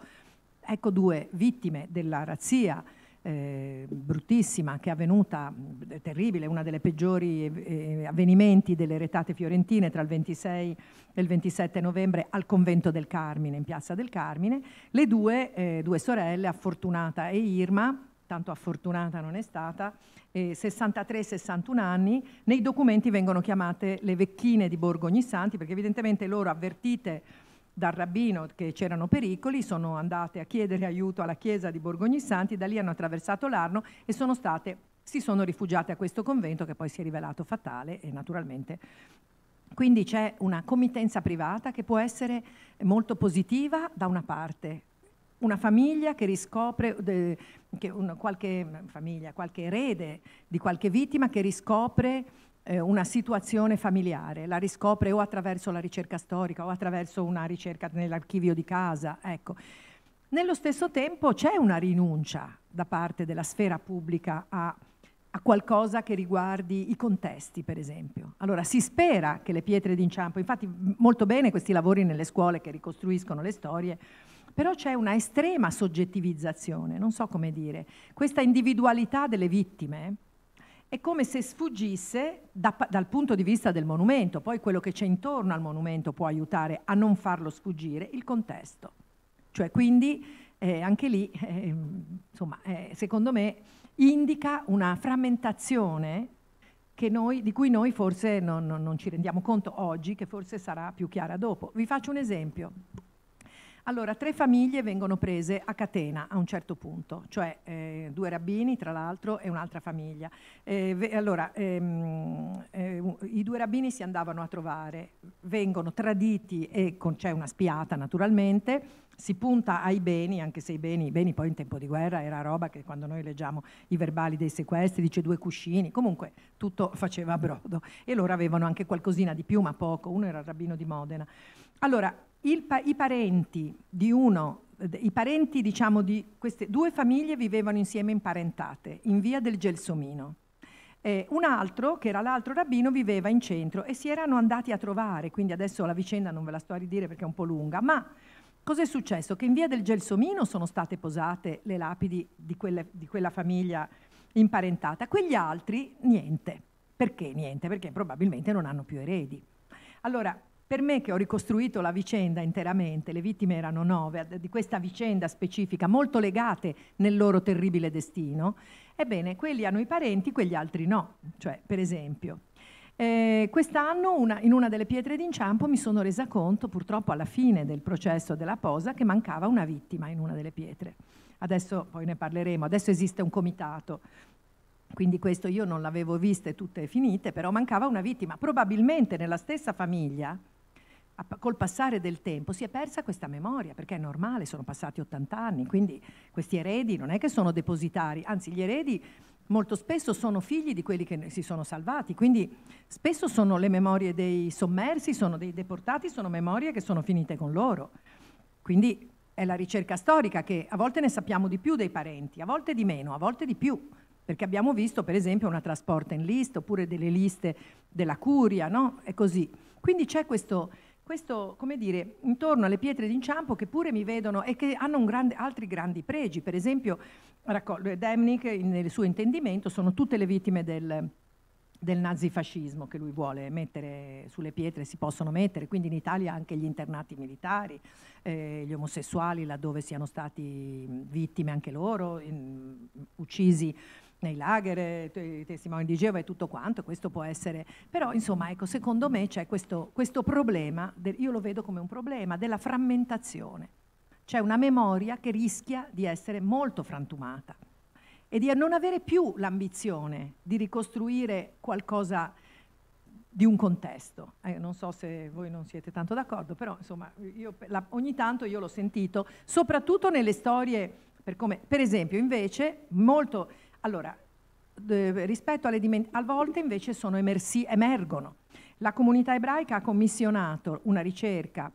S5: ecco due vittime della razzia eh, bruttissima che è avvenuta, terribile, una delle peggiori eh, avvenimenti delle retate fiorentine tra il 26 e il 27 novembre al convento del Carmine, in piazza del Carmine, le due, eh, due sorelle, Affortunata e Irma, tanto affortunata non è stata, eh, 63-61 anni, nei documenti vengono chiamate le vecchine di Borgogni Santi, perché evidentemente loro avvertite dal rabbino che c'erano pericoli, sono andate a chiedere aiuto alla chiesa di Borgogni Santi, da lì hanno attraversato l'Arno e sono state, si sono rifugiate a questo convento che poi si è rivelato fatale e naturalmente quindi c'è una committenza privata che può essere molto positiva da una parte, una famiglia che riscopre, de, che un, qualche famiglia, qualche erede di qualche vittima che riscopre eh, una situazione familiare, la riscopre o attraverso la ricerca storica o attraverso una ricerca nell'archivio di casa. Ecco. Nello stesso tempo c'è una rinuncia da parte della sfera pubblica a, a, qualcosa che riguardi i contesti, per esempio. Allora si spera che le pietre d'inciampo, infatti molto bene questi lavori nelle scuole che ricostruiscono le storie, però c'è una estrema soggettivizzazione, non so come dire, questa individualità delle vittime è come se sfuggisse da, dal punto di vista del monumento, poi quello che c'è intorno al monumento può aiutare a non farlo sfuggire, il contesto. Cioè quindi eh, anche lì, eh, insomma, eh, secondo me indica una frammentazione noi, di cui noi forse non, non, non ci rendiamo conto oggi, che forse sarà più chiara dopo. Vi faccio un esempio. Allora, tre famiglie vengono prese a catena a un certo punto, cioè eh, due rabbini tra l'altro e un'altra famiglia. Eh, allora, ehm, eh, i due rabbini si andavano a trovare, vengono traditi e c'è una spiata naturalmente, si punta ai beni, anche se i beni, i beni poi in tempo di guerra era roba che quando noi leggiamo i verbali dei sequestri dice due cuscini, comunque tutto faceva brodo e loro avevano anche qualcosina di più ma poco, uno era il rabbino di Modena. Allora, il, i, parenti di uno, i parenti diciamo, di queste due famiglie vivevano insieme imparentate in via del Gelsomino. Eh, un altro, che era l'altro rabbino, viveva in centro e si erano andati a trovare, quindi adesso la vicenda non ve la sto a ridire perché è un po' lunga, ma cos'è successo? Che in via del Gelsomino sono state posate le lapidi di, quelle, di quella famiglia imparentata, quegli altri niente. Perché niente? Perché probabilmente non hanno più eredi. Allora, per me che ho ricostruito la vicenda interamente, le vittime erano nove, di questa vicenda specifica, molto legate nel loro terribile destino, ebbene, quelli hanno i parenti, quegli altri no. Cioè, per esempio, eh, quest'anno una, in una delle pietre d'inciampo mi sono resa conto, purtroppo alla fine del processo della posa, che mancava una vittima in una delle pietre. Adesso poi ne parleremo, adesso esiste un comitato. Quindi questo io non l'avevo viste tutte finite, però mancava una vittima. Probabilmente nella stessa famiglia col passare del tempo si è persa questa memoria, perché è normale, sono passati 80 anni, quindi questi eredi non è che sono depositari, anzi gli eredi molto spesso sono figli di quelli che si sono salvati, quindi spesso sono le memorie dei sommersi, sono dei deportati, sono memorie che sono finite con loro. Quindi è la ricerca storica che a volte ne sappiamo di più dei parenti, a volte di meno, a volte di più, perché abbiamo visto per esempio una trasporta in lista oppure delle liste della curia, no? È così. Quindi c'è questo questo, come dire, intorno alle pietre d'inciampo che pure mi vedono e che hanno grande, altri grandi pregi, per esempio eh, Demnick, nel suo intendimento sono tutte le vittime del, del nazifascismo che lui vuole mettere sulle pietre, si possono mettere, quindi in Italia anche gli internati militari, eh, gli omosessuali laddove siano stati vittime anche loro, in, uccisi nei lager, i testimoni di Geova e tutto quanto, questo può essere, però insomma ecco, secondo me c'è questo, questo problema, io lo vedo come un problema, della frammentazione, c'è una memoria che rischia di essere molto frantumata e di non avere più l'ambizione di ricostruire qualcosa di un contesto. Eh, non so se voi non siete tanto d'accordo, però insomma, io, la, ogni tanto io l'ho sentito, soprattutto nelle storie, per, come, per esempio invece, molto allora, rispetto alle dimensioni, a volte invece emersi, emergono. La comunità ebraica ha commissionato una ricerca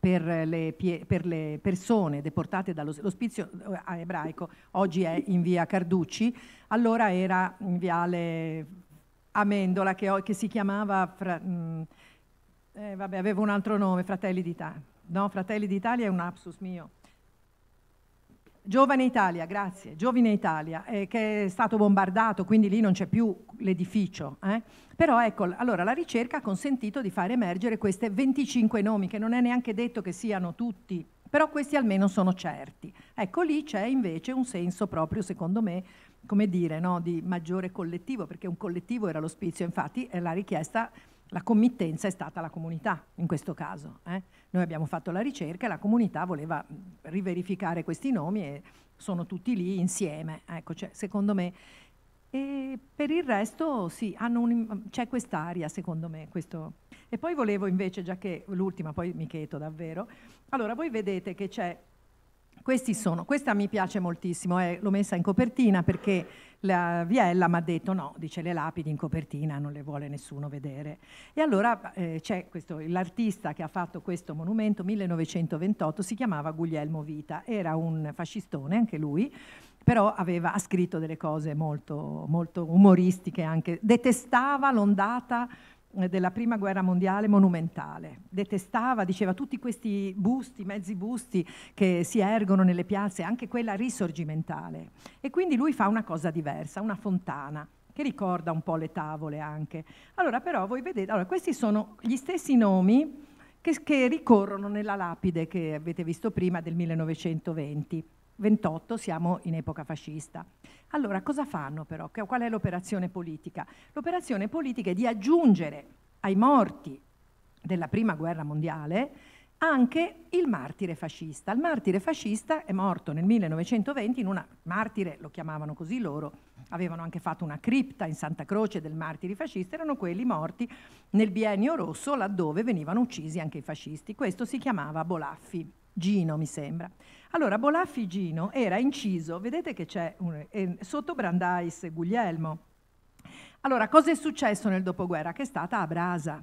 S5: per le, per le persone deportate dall'ospizio eh, ebraico, oggi è in via Carducci, allora era in viale Amendola che, che si chiamava, fra, mh, mm, eh, vabbè, aveva un altro nome, Fratelli d'Italia. No, Fratelli d'Italia è un lapsus mio. Giovane Italia, grazie, Giovine Italia, eh, che è stato bombardato, quindi lì non c'è più l'edificio. Eh? Però ecco, allora la ricerca ha consentito di far emergere questi 25 nomi, che non è neanche detto che siano tutti, però questi almeno sono certi. Ecco, lì c'è invece un senso proprio, secondo me, come dire, no, di maggiore collettivo, perché un collettivo era l'ospizio, infatti eh, la richiesta, la committenza è stata la comunità in questo caso. Eh? Noi abbiamo fatto la ricerca e la comunità voleva riverificare questi nomi e sono tutti lì insieme. Ecco, cioè, secondo me. E per il resto sì, un, c'è quest'aria secondo me. Questo. E poi volevo invece, già che l'ultima, poi mi cheto davvero, allora voi vedete che c'è, questi sono, questa mi piace moltissimo, eh, l'ho messa in copertina perché la Viella mi ha detto no, dice le lapidi in copertina non le vuole nessuno vedere. E allora eh, c'è l'artista che ha fatto questo monumento, 1928, si chiamava Guglielmo Vita, era un fascistone anche lui, però aveva, ha scritto delle cose molto, molto umoristiche anche, detestava l'ondata eh, della prima guerra mondiale monumentale. Detestava, diceva, tutti questi busti, mezzi busti che si ergono nelle piazze, anche quella risorgimentale. E quindi lui fa una cosa diversa, una fontana che ricorda un po' le tavole anche. Allora però voi vedete, allora, questi sono gli stessi nomi che, che ricorrono nella lapide che avete visto prima del 1920. 28 siamo in epoca fascista. Allora, cosa fanno però? Qual è l'operazione politica? L'operazione politica è di aggiungere ai morti della Prima Guerra Mondiale anche il martire fascista. Il martire fascista è morto nel 1920 in una martire, lo chiamavano così loro, avevano anche fatto una cripta in Santa Croce del martiri fascista, erano quelli morti nel biennio rosso laddove venivano uccisi anche i fascisti. Questo si chiamava Bolaffi. Gino, mi sembra. Allora, Bolaffi Gino era inciso, vedete che c'è, sotto Brandais Guglielmo. Allora, cosa è successo nel dopoguerra? Che è stata a brasa,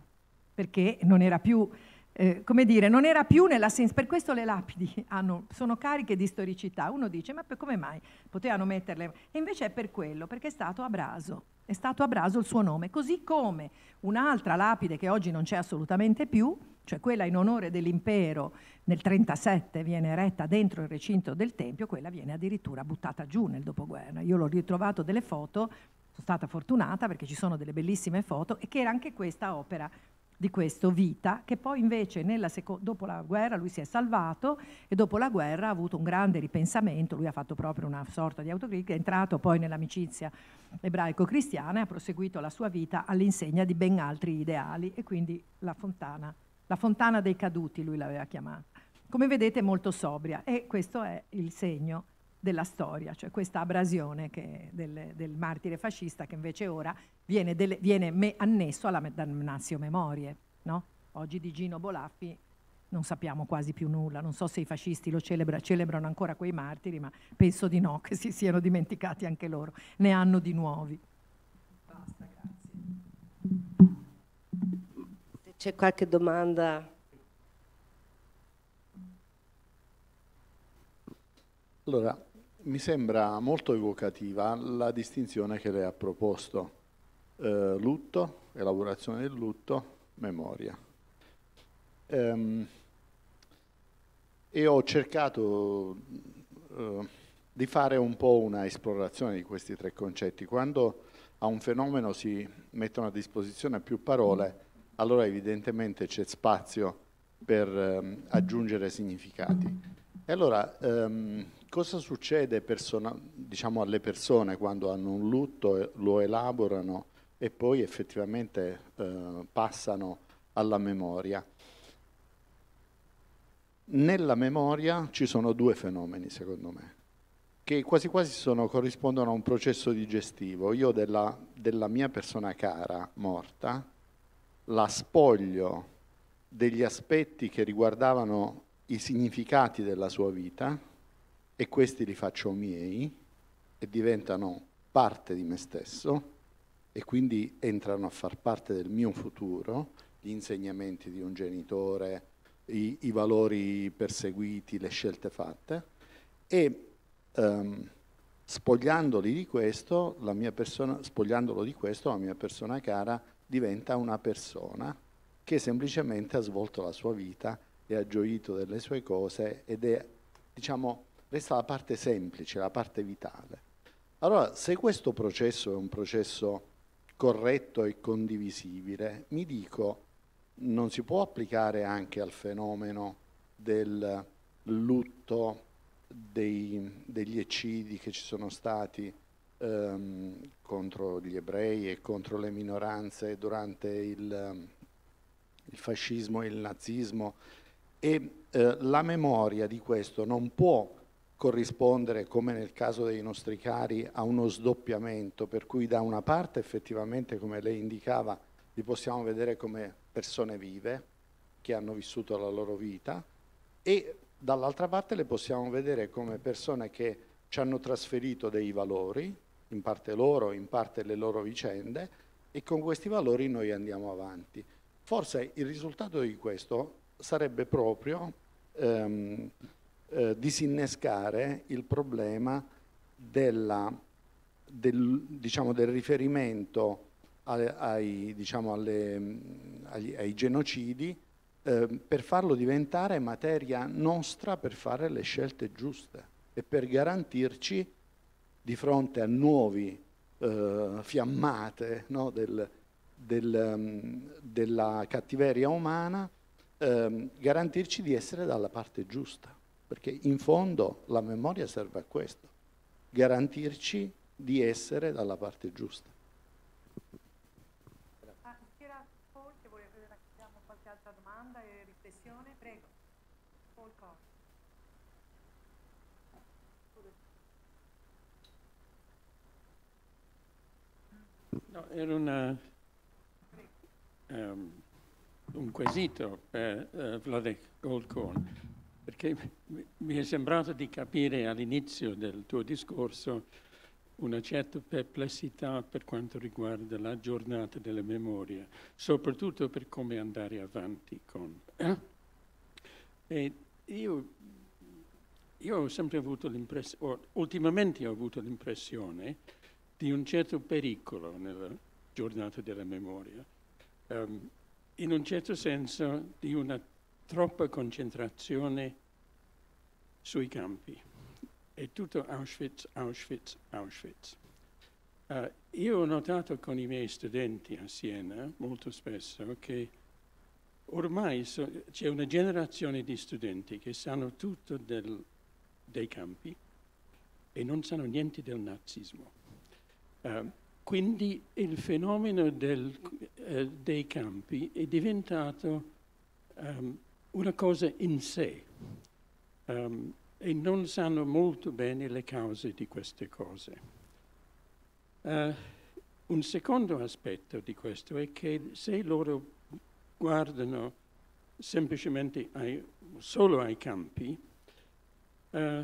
S5: perché non era più, eh, come dire, non era più nella sensibilità. per questo le lapidi hanno, sono cariche di storicità. Uno dice, ma per, come mai potevano metterle? E invece è per quello, perché è stato a braso è stato Abraso il suo nome, così come un'altra lapide che oggi non c'è assolutamente più, cioè quella in onore dell'impero nel 1937 viene eretta dentro il recinto del Tempio, quella viene addirittura buttata giù nel dopoguerra. Io l'ho ritrovato delle foto, sono stata fortunata perché ci sono delle bellissime foto, e che era anche questa opera di questo Vita, che poi invece dopo la guerra lui si è salvato e dopo la guerra ha avuto un grande ripensamento, lui ha fatto proprio una sorta di autocritica, è entrato poi nell'amicizia ebraico-cristiana e ha proseguito la sua vita all'insegna di ben altri ideali e quindi la fontana la fontana dei caduti lui l'aveva chiamata. Come vedete molto sobria e questo è il segno della storia, cioè questa abrasione del, del, martire fascista che invece ora viene, delle, viene me, annesso alla Damnazio Memorie. No? Oggi di Gino Bolaffi non sappiamo quasi più nulla, non so se i fascisti lo celebra, celebrano ancora quei martiri, ma penso di no, che si siano dimenticati anche loro, ne hanno di nuovi. Basta, grazie.
S3: C'è qualche domanda?
S6: Allora, mi sembra molto evocativa la distinzione che lei ha proposto, eh, lutto, elaborazione del lutto, memoria. Ehm, e ho cercato eh, di fare un po' una esplorazione di questi tre concetti. Quando a un fenomeno si mettono a disposizione più parole, allora evidentemente c'è spazio per ehm, aggiungere significati. E allora, ehm, cosa succede diciamo, alle persone quando hanno un lutto, lo elaborano e poi effettivamente eh, passano alla memoria? Nella memoria ci sono due fenomeni, secondo me, che quasi quasi sono, corrispondono a un processo digestivo. Io della, della mia persona cara morta la spoglio degli aspetti che riguardavano i significati della sua vita e questi li faccio miei e diventano parte di me stesso e quindi entrano a far parte del mio futuro, gli insegnamenti di un genitore, i, i valori perseguiti, le scelte fatte e ehm, spogliandoli di questo, la mia persona, spogliandolo di questo, la mia persona cara diventa una persona che semplicemente ha svolto la sua vita e ha gioito delle sue cose ed è, diciamo, resta la parte semplice, la parte vitale. Allora, se questo processo è un processo corretto e condivisibile, mi dico, non si può applicare anche al fenomeno del lutto dei, degli eccidi che ci sono stati ehm, contro gli ebrei e contro le minoranze durante il, ehm, il fascismo e il nazismo e eh, la memoria di questo non può corrispondere, come nel caso dei nostri cari, a uno sdoppiamento, per cui da una parte effettivamente, come lei indicava, li possiamo vedere come persone vive, che hanno vissuto la loro vita, e dall'altra parte le possiamo vedere come persone che ci hanno trasferito dei valori, in parte loro, in parte le loro vicende e con questi valori noi andiamo avanti. Forse il risultato di questo sarebbe proprio ehm, eh, disinnescare il problema della, del, diciamo, del, riferimento ai, ai, diciamo, alle, agli, ai genocidi eh, per farlo diventare materia nostra per fare le scelte giuste e per garantirci di fronte a nuove eh, fiammate no, del, del, um, della cattiveria umana, ehm, garantirci di essere dalla parte giusta, perché in fondo la memoria serve a questo, garantirci di essere dalla parte giusta.
S7: No, era una, um, un quesito per uh, Vladek Goldcorn, perché mi è sembrato di capire all'inizio del tuo discorso una certa perplessità per quanto riguarda la giornata della memoria, soprattutto per come andare avanti con. Eh? Io, io, ho sempre avuto l'impressione, ultimamente ho avuto l'impressione di un certo pericolo nella giornata della memoria, um, in un certo senso di una troppa concentrazione sui campi. È tutto Auschwitz, Auschwitz, Auschwitz. Uh, io ho notato con i miei studenti a Siena molto spesso che ormai so, c'è una generazione di studenti che sanno tutto del, dei campi e non sanno niente del nazismo. Ehm, quindi il fenomeno del, uh, dei campi è diventato um, una cosa in sé um, e non sanno molto bene le cause di queste cose. Uh, un secondo aspetto di questo è che se loro guardano semplicemente ai, solo ai campi, eh,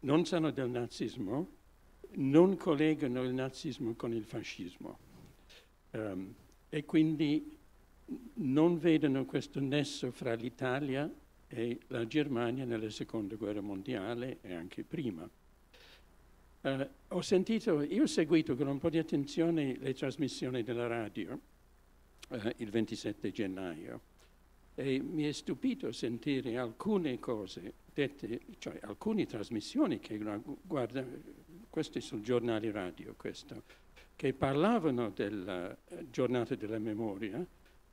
S7: non sanno del nazismo, non collegano il nazismo con il fascismo um, e quindi non vedono questo nesso fra l'Italia e la Germania nella seconda guerra mondiale e anche prima. Uh, ho sentito, io ho seguito con un po' di attenzione le trasmissioni della radio uh, il 27 gennaio e mi è stupito sentire alcune cose dette, cioè alcune trasmissioni che guardano questo è sul giornale radio, questo, che parlavano della eh, giornata della memoria,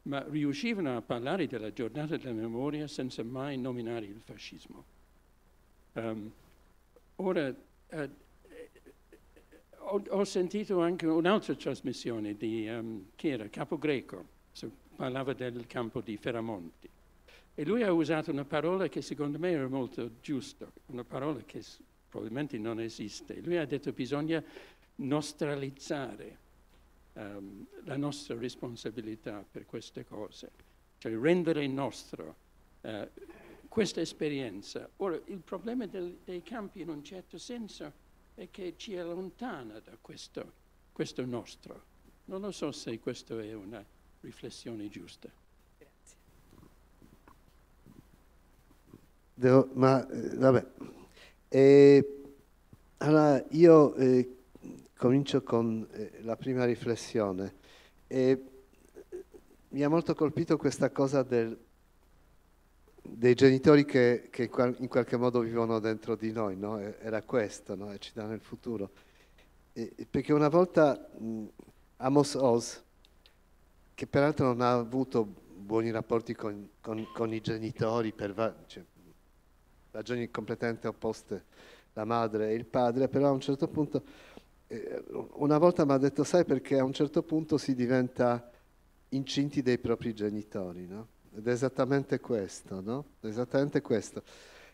S7: ma riuscivano a parlare della giornata della memoria senza mai nominare il fascismo. Um, ora, uh, ho, ho, sentito anche un'altra trasmissione di, um, chi era, Capo Greco, so, parlava del campo di Ferramonti. E lui ha usato una parola che secondo me era molto giusta, una parola che probabilmente non esiste. Lui ha detto bisogna nostralizzare um, la nostra responsabilità per queste cose, cioè rendere nostro uh, questa esperienza. Ora, il problema del, dei campi in un certo senso è che ci allontana da questo, questo nostro. Non lo so se questa è una riflessione giusta. Grazie.
S4: Devo, ma, eh, vabbè. E allora io eh, comincio con eh, la prima riflessione. E mi ha molto colpito questa cosa del, dei genitori che, che, in qualche modo vivono dentro di noi, no? era questo, no? e ci danno il futuro. E, perché una volta mh, Amos Oz, che peraltro non ha avuto buoni rapporti con, con, con i genitori, per, cioè, ragioni completamente opposte la madre e il padre, però a un certo punto, eh, una volta mi ha detto, sai perché a un certo punto si diventa incinti dei propri genitori, no? Ed è esattamente questo, no? Esattamente questo.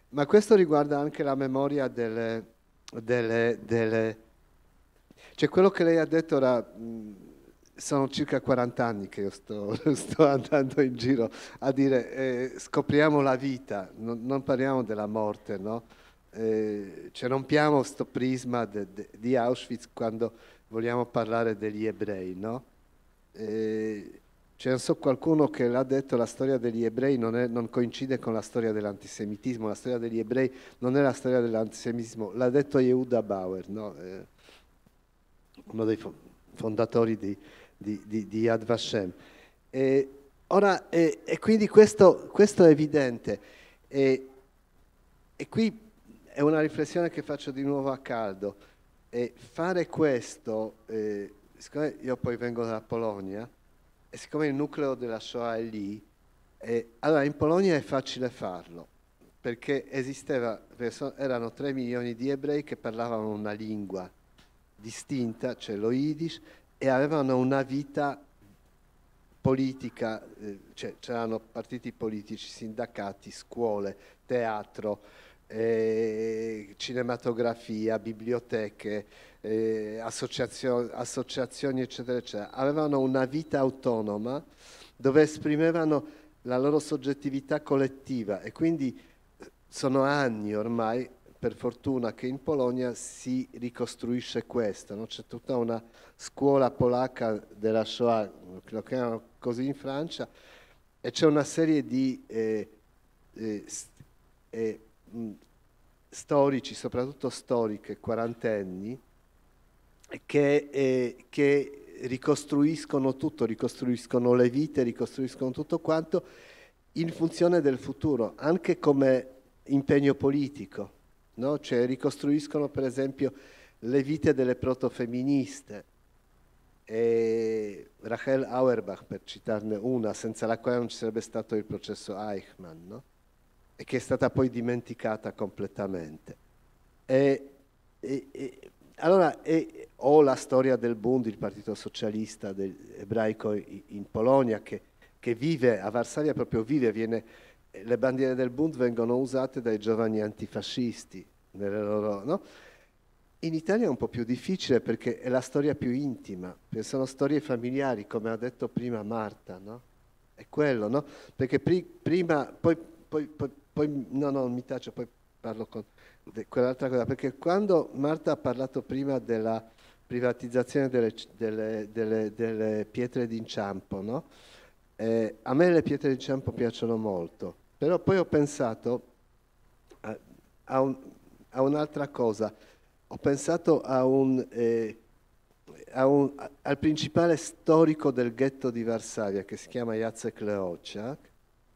S4: Ma questo riguarda anche la memoria delle... delle, delle... Cioè quello che lei ha detto era... Mh, sono circa 40 anni che io sto, sto andando in giro a dire eh, scopriamo la vita, non, non, parliamo della morte, no? Eh, cioè rompiamo questo prisma de, de, di Auschwitz quando vogliamo parlare degli ebrei, no? Eh, c'è so qualcuno che l'ha detto, la storia degli ebrei non, è, non, coincide con la storia dell'antisemitismo, la storia degli ebrei non è la storia dell'antisemitismo, l'ha detto Yehuda Bauer, no? eh, uno dei fondatori di, di, di, di Yad Vashem. E, ora, e, e quindi questo, questo, è evidente. E, e qui è una riflessione che faccio di nuovo a caldo. E fare questo, eh, siccome io poi vengo dalla Polonia, e siccome il nucleo della Shoah è lì, eh, allora in Polonia è facile farlo, perché esisteva, erano 3 milioni di ebrei che parlavano una lingua distinta, cioè lo Yiddish, e avevano una vita politica, eh, cioè, c'erano partiti politici, sindacati, scuole, teatro, eh, cinematografia, biblioteche, eh, associazio- associazioni, eccetera, eccetera. Avevano una vita autonoma dove esprimevano la loro soggettività collettiva e quindi eh, sono anni ormai per fortuna che in Polonia si ricostruisce questo, no? c'è tutta una scuola polacca della Shoah, lo chiamano così in Francia, e c'è una serie di eh, eh, eh, mh, storici, soprattutto storiche, quarantenni, che, eh, che ricostruiscono tutto, ricostruiscono le vite, ricostruiscono tutto quanto in funzione del futuro, anche come impegno politico no? cioè ricostruiscono per esempio le vite delle protofemministe. E Rachel Auerbach, per citarne una, senza la quale non ci sarebbe stato il processo Eichmann, no? e che è stata poi dimenticata completamente. E, e, e, allora, ho la storia del Bund, il partito socialista ebraico in Polonia, che, che vive a Varsavia, proprio vive, viene le bandiere del Bund vengono usate dai giovani antifascisti nelle loro, no? In Italia è un po' più difficile perché è la storia più intima, sono storie familiari, come ha detto prima Marta, no? È quello, no? Perché pri, prima, poi, poi, poi, poi, no, no, mi taccio, poi parlo con quell'altra cosa, perché quando Marta ha parlato prima della privatizzazione delle, delle, delle, delle pietre d'inciampo, no? Eh, a me le pietre di ciampo piacciono molto, però poi ho pensato a, a, un, a un'altra cosa, ho pensato a un, eh, un, al principale storico del ghetto di Varsavia che si chiama Jacek Leociak,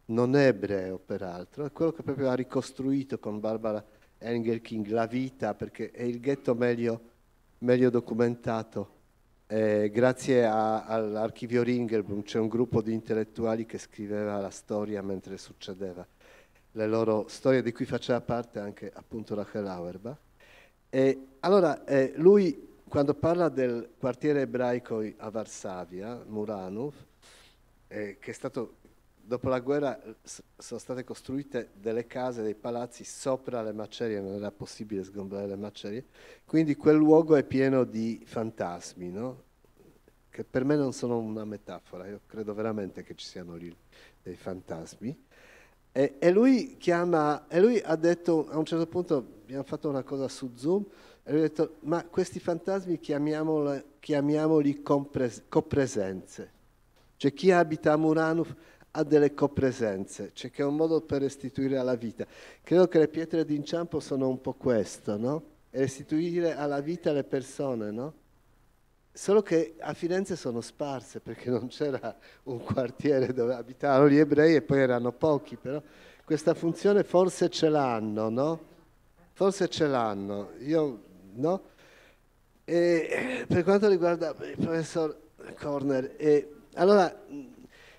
S4: non è ebreo peraltro, è quello che proprio ha ricostruito con Barbara Engelking la vita perché è il ghetto meglio, meglio documentato eh, grazie all'archivio Ringelblum mm, c'è un gruppo di intellettuali che scriveva la storia mentre succedeva, le loro storie di cui faceva parte anche appunto Rachel Auerbach. E allora eh, lui quando parla del quartiere ebraico a Varsavia, Muranov, eh, che è stato dopo la guerra eh, sono state costruite delle case, dei palazzi sopra le macerie, non era possibile sgombrare le macerie, quindi quel luogo è pieno di fantasmi, no? che per me non sono una metafora, io credo veramente che ci siano lì dei fantasmi. E, e lui chiama, e lui ha detto, a un certo punto abbiamo fatto una cosa su Zoom, e lui ha detto, ma questi fantasmi chiamiamoli, chiamiamoli compres- copresenze. Cioè chi abita a Murano ha delle copresenze, cioè che è un modo per restituire alla vita. Credo che le pietre d'inciampo sono un po' questo, no? Restituire alla vita le persone, no? Solo che a Firenze sono sparse perché non c'era un quartiere dove abitavano gli ebrei e poi erano pochi, però questa funzione forse ce l'hanno, no? Forse ce l'hanno, io no? E per quanto riguarda il professor Corner, e, allora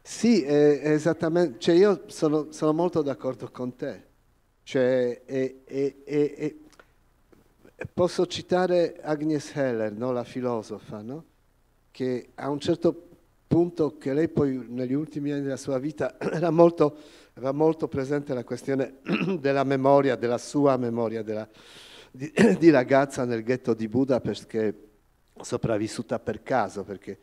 S4: sì, è, esattamente, cioè io sono, sono, molto d'accordo con te. Cioè, è, posso citare Agnes Heller, no? la filosofa, no? che a un certo punto, che lei poi negli ultimi anni della sua vita era molto, era molto presente la questione della memoria, della sua memoria, della, di, di, ragazza nel ghetto di Budapest che è sopravvissuta per caso, perché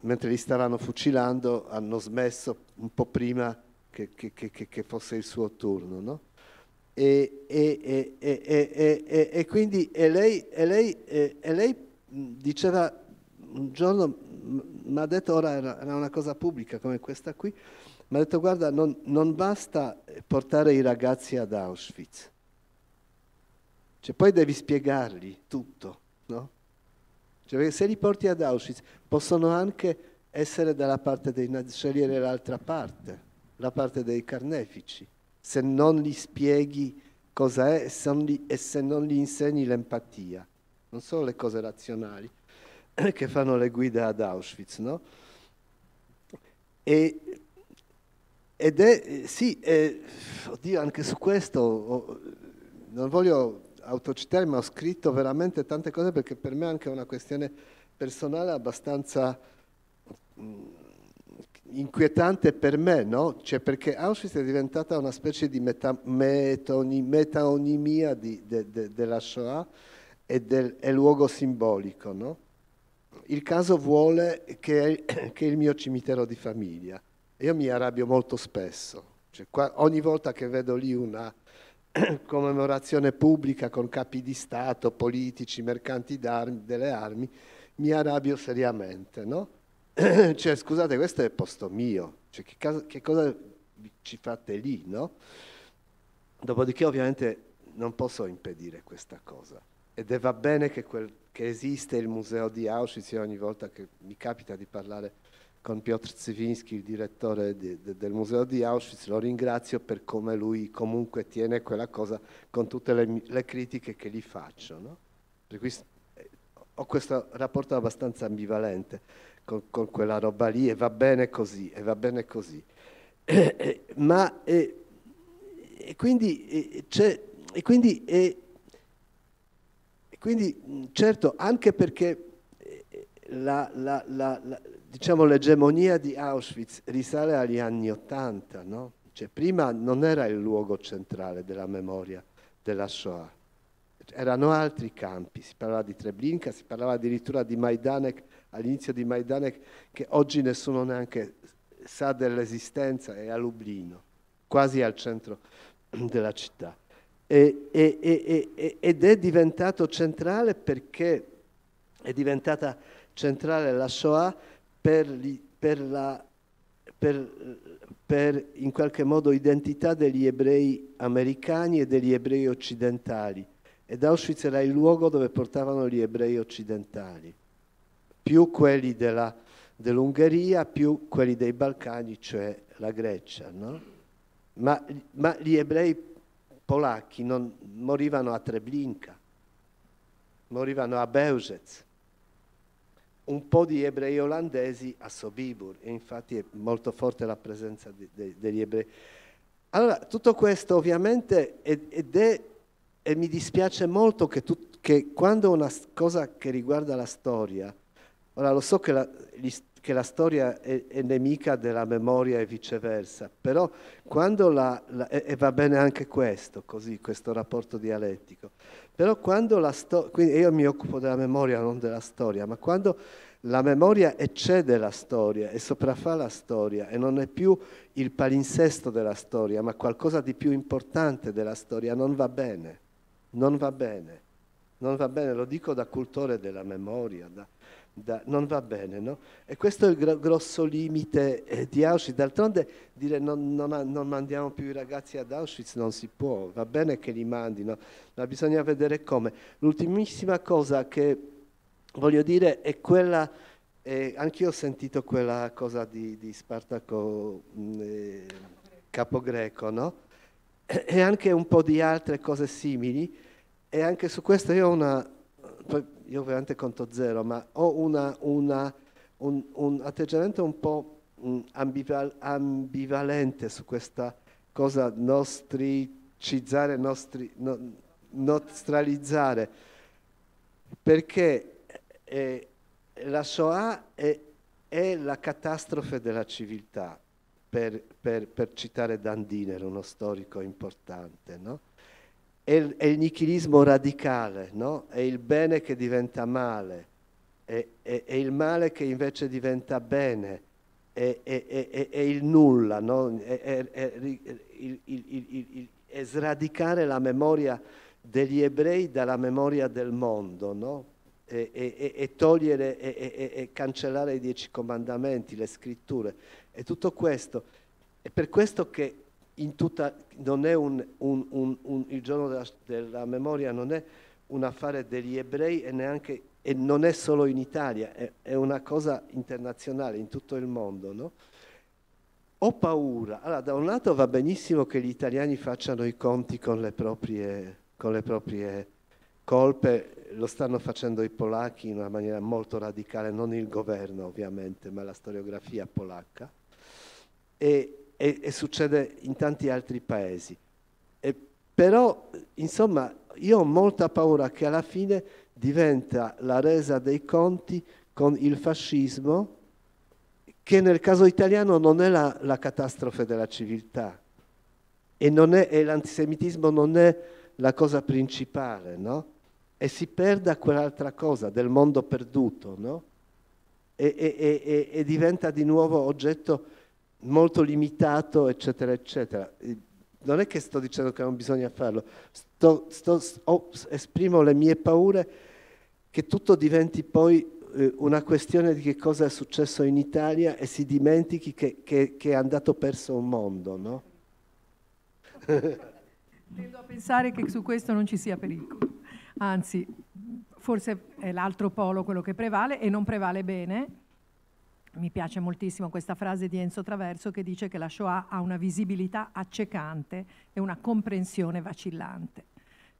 S4: mentre li stavano fucilando hanno smesso un po' prima che, che, che, che fosse il suo turno. No? E, e, e, e, quindi e lei, lei, lei diceva un giorno, mi ha detto, ora era, era, una cosa pubblica come questa qui, mi ha detto guarda non, non basta portare i ragazzi ad Auschwitz, cioè, poi devi spiegargli tutto, no? Cioè, se li porti ad Auschwitz possono anche essere dalla parte dei scegliere l'altra parte, la parte dei carnefici, se non gli spieghi cosa è e se non gli insegni l'empatia. Non sono le cose razionali che fanno le guide ad Auschwitz, no? E, ed è, sì, è, oddio, anche su questo non voglio autocitare, ma ho scritto veramente tante cose perché per me è anche una questione personale abbastanza mh, mm, inquietante per me, no? Cioè perché Auschwitz è diventata una specie di meta, metoni, metaonimia di, de, de, della Shoah e del e luogo simbolico, no? Il caso vuole che, che è il mio cimitero di famiglia. Io mi arrabbio molto spesso, cioè, qua, ogni volta che vedo lì una commemorazione pubblica con capi di Stato, politici, mercanti d'armi, delle armi, mi arrabbio seriamente, no? cioè, scusate, questo è posto mio, cioè, che, caso, che cosa ci fate lì, no? Dopodiché ovviamente non posso impedire questa cosa ed è va bene che, quel, che esiste il museo di Auschwitz, ogni volta che mi capita di parlare con Piotr Zivinski, il direttore di, de, del museo di Auschwitz, lo ringrazio per come lui comunque tiene quella cosa con tutte le, le critiche che gli faccio. No? Per cui eh, ho questo rapporto abbastanza ambivalente con, con, quella roba lì e va bene così, e va bene così. Eh, eh, ma eh, e quindi, eh, e quindi, e quindi certo, anche perché la, la, la, diciamo, l'egemonia di Auschwitz risale agli anni Ottanta, no? cioè, prima non era il luogo centrale della memoria della Shoah, erano altri campi, si parlava di Treblinka, si parlava addirittura di Majdanek, all'inizio di Majdanek, che oggi nessuno neanche sa dell'esistenza, è a Lublino, quasi al centro della città. E, e, e, ed è diventato centrale perché è diventata centrale la Shoah per, per, la, per, per in qualche modo identità degli ebrei americani e degli ebrei occidentali. Ed Auschwitz era il luogo dove portavano gli ebrei occidentali, più quelli della, dell'Ungheria, più quelli dei Balcani, cioè la Grecia. No? Ma, ma, gli ebrei polacchi non, morivano a Treblinka, morivano a Beusez un po' di ebrei olandesi a Sobibur, e infatti è molto forte la presenza de, de, degli ebrei. Allora, tutto questo ovviamente, è, ed è, e mi dispiace molto che, tu, che, quando una cosa che riguarda la storia, ora lo so che la, gli, che la storia è, è, nemica della memoria e viceversa, però quando la, la e, e va bene anche questo, così, questo rapporto dialettico, però quando la storia, io mi occupo della memoria, non della storia, ma quando la memoria eccede la storia e sopraffa la storia e non è più il palinsesto della storia, ma qualcosa di più importante della storia, non va bene, non va bene, non va bene, lo dico da cultore della memoria, da, da, non va bene. No? E questo è il gro grosso limite eh, di Auschwitz. D'altronde dire non, non, non, mandiamo più i ragazzi ad Auschwitz non si può, va bene che li mandino, ma bisogna vedere come. L'ultimissima cosa che voglio dire è quella, eh, io ho sentito quella cosa di, di Spartaco eh, Capogreco, no? e, e anche un po' di altre cose simili. E anche su questo io ho una, eh, io veramente conto zero, ma ho una, una, un, un, atteggiamento un po' mm, ambival ambivalente su questa cosa nostricizzare, nostri, no, nostralizzare, perché eh, eh, la Shoah è, è, la catastrofe della civiltà, per, per, per citare Dandiner, uno storico importante, no? è il, è il nichilismo radicale, no? è il bene che diventa male, è, è, è il male che invece diventa bene, è, il nulla, no? il, il, è sradicare la memoria degli ebrei dalla memoria del mondo, no? E, e, e, togliere e, cancellare i dieci comandamenti, le scritture. è tutto questo. È per questo che tutta, un, un, un, il giorno della, della, memoria non è un affare degli ebrei e, neanche, e non è solo in Italia, è, è, una cosa internazionale in tutto il mondo. No? Ho paura, allora da un lato va benissimo che gli italiani facciano i conti con le proprie, con le proprie colpe, lo stanno facendo i polacchi in una maniera molto radicale, non il governo ovviamente, ma la storiografia polacca. E, e, e succede in tanti altri paesi. E, però, insomma, io ho molta paura che alla fine diventa la resa dei conti con il fascismo, che nel caso italiano non è la, la catastrofe della civiltà e, è, e, l'antisemitismo non è la cosa principale, no? E si perda quell'altra cosa del mondo perduto, no? e, e, e diventa di nuovo oggetto molto limitato, eccetera, eccetera. Non è che sto dicendo che non bisogna farlo, sto, sto, oh, esprimo le mie paure che tutto diventi poi eh, una questione di che cosa è successo in Italia e si dimentichi che, che, che è andato perso un mondo, no? Tendo
S5: a pensare che su questo non ci sia pericolo, anzi forse è l'altro polo quello che prevale e non prevale bene, mi piace moltissimo questa frase di Enzo Traverso che dice che la Shoah ha una visibilità accecante e una comprensione vacillante.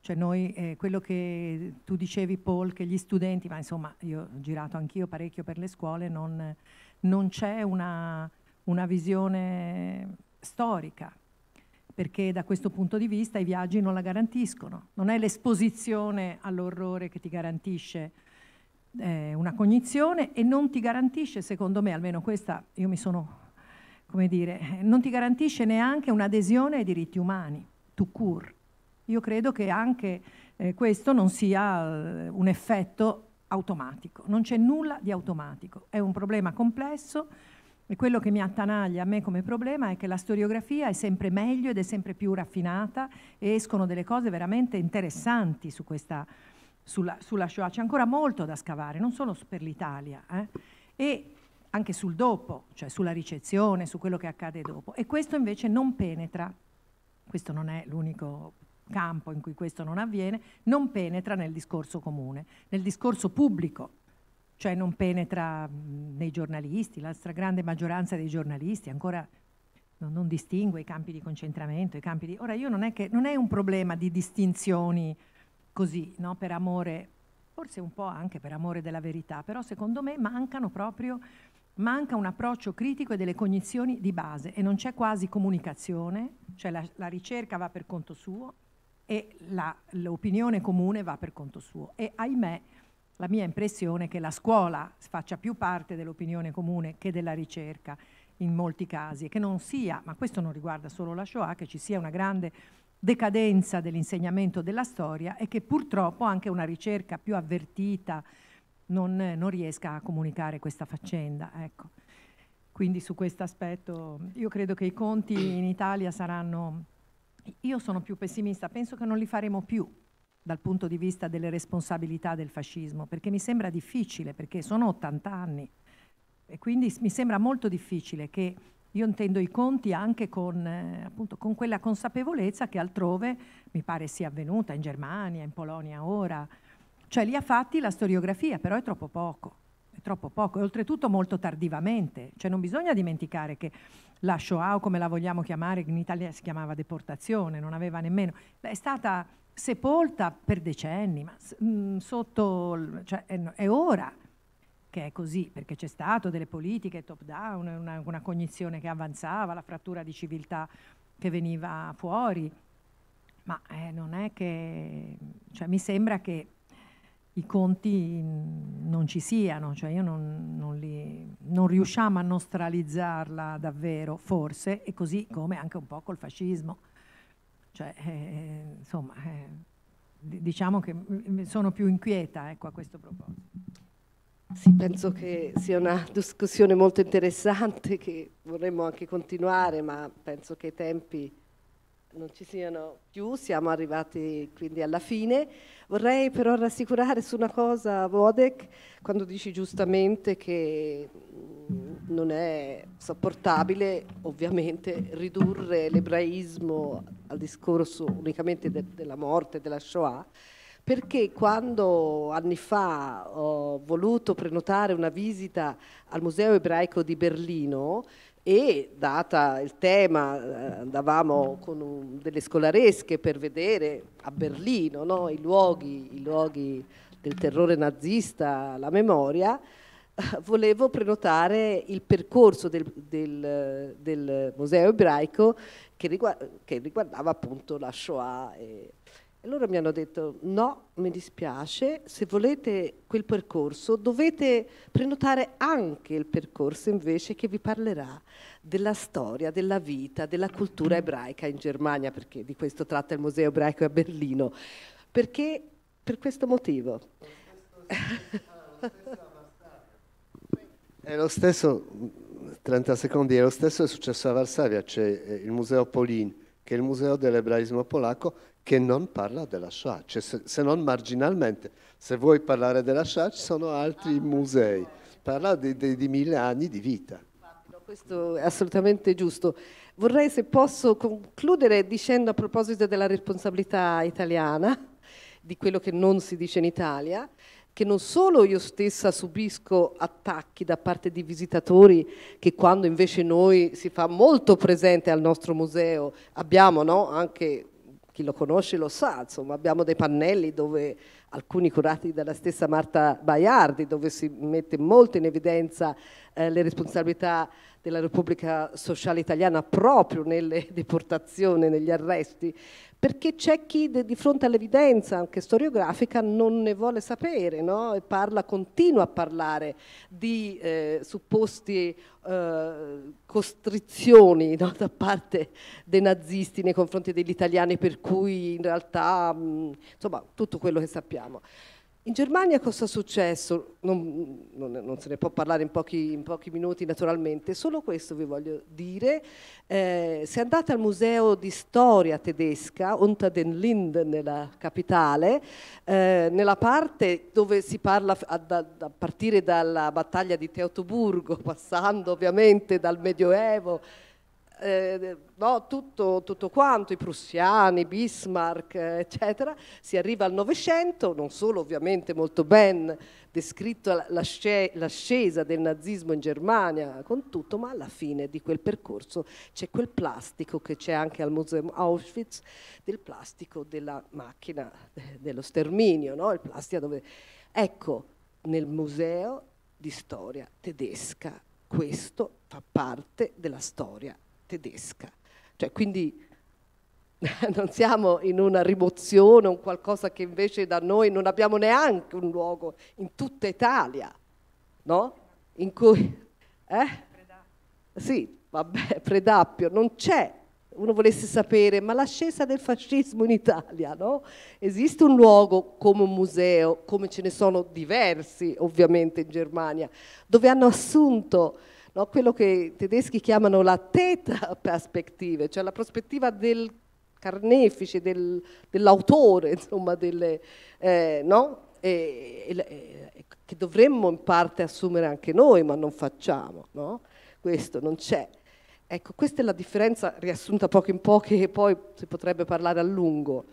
S5: Cioè noi, eh, quello che tu dicevi Paul, che gli studenti, ma insomma io ho girato anch'io parecchio per le scuole, non, non c'è una, una visione storica, perché da questo punto di vista i viaggi non la garantiscono, non è l'esposizione all'orrore che ti garantisce eh, una cognizione e non ti garantisce, secondo me, almeno questa io mi sono, come dire, non ti garantisce neanche un'adesione ai diritti umani, tu cur. Io credo che anche eh, questo non sia eh, un effetto automatico, non c'è nulla di automatico, è un problema complesso e quello che mi attanaglia a me come problema è che la storiografia è sempre meglio ed è sempre più raffinata e escono delle cose veramente interessanti su questa sulla, sulla Shoah, c'è ancora molto da scavare, non solo per l'Italia, eh? e anche sul dopo, cioè sulla ricezione, su quello che accade dopo. E questo invece non penetra, questo non è l'unico campo in cui questo non avviene, non penetra nel discorso comune, nel discorso pubblico, cioè non penetra nei giornalisti, la stragrande maggioranza dei giornalisti ancora non distingue i campi di concentramento, i campi di... Ora io non è che non è un problema di distinzioni così, no? per amore, forse un po' anche per amore della verità, però secondo me mancano proprio manca un approccio critico e delle cognizioni di base e non c'è quasi comunicazione, cioè la, la, ricerca va per conto suo e l'opinione comune va per conto suo. E ahimè, la mia impressione è che la scuola faccia più parte dell'opinione comune che della ricerca in molti casi e che non sia, ma questo non riguarda solo la Shoah, che ci sia una grande decadenza dell'insegnamento della storia e che purtroppo anche una ricerca più avvertita non, non riesca a comunicare questa faccenda. Ecco. Quindi su questo aspetto io credo che i conti in Italia saranno... Io sono più pessimista, penso che non li faremo più dal punto di vista delle responsabilità del fascismo, perché mi sembra difficile, perché sono 80 anni e quindi mi sembra molto difficile che io intendo i conti anche con, eh, appunto, con, quella consapevolezza che altrove mi pare sia avvenuta, in Germania, in Polonia ora, cioè li ha fatti la storiografia, però è troppo poco, è troppo poco e oltretutto molto tardivamente, cioè non bisogna dimenticare che la Shoah, o come la vogliamo chiamare, in Italia si chiamava deportazione, non aveva nemmeno, è stata sepolta per decenni, ma mh, mm, sotto, cioè, è, è ora che è così, perché c'è stato delle politiche top down, una, una cognizione che avanzava, la frattura di civiltà che veniva fuori, ma eh, non è che, cioè, mi sembra che i conti non ci siano, cioè io non, non, li, non riusciamo a nostralizzarla davvero, forse, e così come anche un po' col fascismo. Cioè, eh, insomma, eh, diciamo che sono più inquieta ecco, a questo proposito. Sì, penso che
S3: sia una discussione molto interessante che vorremmo anche continuare, ma penso che i tempi non ci siano più, siamo arrivati quindi alla fine. Vorrei però rassicurare su una cosa, Vodek, quando dici giustamente che mm, non è sopportabile ovviamente ridurre l'ebraismo al discorso unicamente de della morte, della Shoah, perché quando anni fa ho voluto prenotare una visita al Museo ebraico di Berlino e data il tema eh, andavamo con un, delle scolaresche per vedere a Berlino no, i, luoghi, i luoghi del terrore nazista, la memoria, eh, volevo prenotare il percorso del, del, del museo ebraico che, riguarda, che, riguardava appunto la Shoah e e loro mi hanno detto no, mi dispiace, se volete quel percorso dovete prenotare anche il percorso invece che vi parlerà della storia, della vita, della cultura mm. ebraica in Germania, perché di questo tratta il Museo ebraico a
S4: Berlino. Perché per questo motivo. È lo stesso, 30 secondi, è lo stesso è successo a Varsavia, c'è eh, il Museo Polin, che è il Museo dell'ebraismo polacco, che non parla della Shoah, cioè, se, se, non marginalmente. Se vuoi parlare della Shoah ci sono altri ah, musei, parla di, di, di, mille anni di vita.
S3: Questo è assolutamente giusto. Vorrei, se posso, concludere dicendo a proposito della responsabilità italiana, di quello che non si dice in Italia, che non solo io stessa subisco attacchi da parte di visitatori che quando invece noi si fa molto presente al nostro museo abbiamo no, anche chi lo conosce lo sa, insomma abbiamo dei pannelli dove alcuni curati dalla stessa Marta Baiardi, dove si mette molto in evidenza eh, le responsabilità della Repubblica Sociale Italiana proprio nelle deportazioni, negli arresti, perché c'è chi di fronte all'evidenza anche storiografica non ne vuole sapere no? e parla, continua a parlare di eh, supposti eh, costrizioni no, da parte dei nazisti nei confronti degli italiani, per cui in realtà, mh, insomma, tutto quello che sappiamo. In Germania cosa è successo? Non, non, non, se ne può parlare in pochi, in pochi, minuti naturalmente, solo questo vi voglio dire. Eh, se andate al museo di storia tedesca, Unter den Linden nella capitale, eh, nella parte dove si parla a, da, a, partire dalla battaglia di Teutoburgo, passando ovviamente dal Medioevo, eh, no, tutto, tutto, quanto, i prussiani, Bismarck, eh, eccetera, si arriva al Novecento, non solo ovviamente molto ben descritto l'ascesa del nazismo in Germania con tutto, ma alla fine di quel percorso c'è quel plastico che c'è anche al Museum Auschwitz, del plastico della macchina eh, dello sterminio, no? il plastico dove... Ecco, nel museo di storia tedesca questo fa parte della storia tedesca. Cioè, quindi non siamo in una rimozione, un qualcosa che invece da noi non abbiamo neanche un luogo in tutta Italia, no? In cui... Eh? Sì, vabbè, Predappio, non c'è. Uno volesse sapere, ma l'ascesa del fascismo in Italia, no? Esiste un luogo come un museo, come ce ne sono diversi ovviamente in Germania, dove hanno assunto no? quello che i tedeschi chiamano la perspective, cioè la prospettiva del carnefice, del, dell'autore, insomma, delle, eh, no? E, e, e, che dovremmo in parte assumere anche noi, ma non facciamo, no? questo non c'è. Ecco, questa è la differenza riassunta poco in poco e poi si potrebbe parlare a lungo,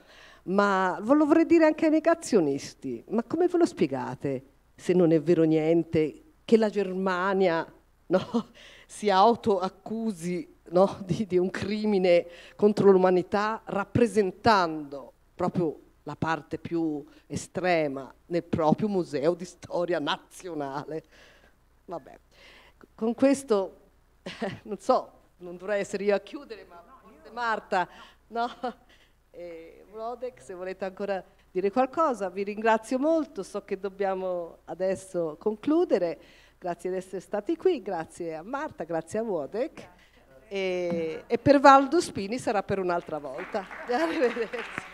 S3: ma ve lo vorrei dire anche ai negazionisti, ma come ve lo spiegate se non è vero niente che la Germania no? si autoaccusi no? di, di un crimine contro l'umanità rappresentando proprio la parte più estrema nel proprio museo di storia nazionale. Vabbè, con questo, non so, non dovrei essere io a chiudere, ma no, Marta, no? E Rodek, se volete ancora dire qualcosa, vi ringrazio molto, so che dobbiamo adesso concludere. Grazie di essere stati qui, grazie a Marta, grazie a Wodek e, e per Valdo Spini sarà per un'altra volta. Arrivederci.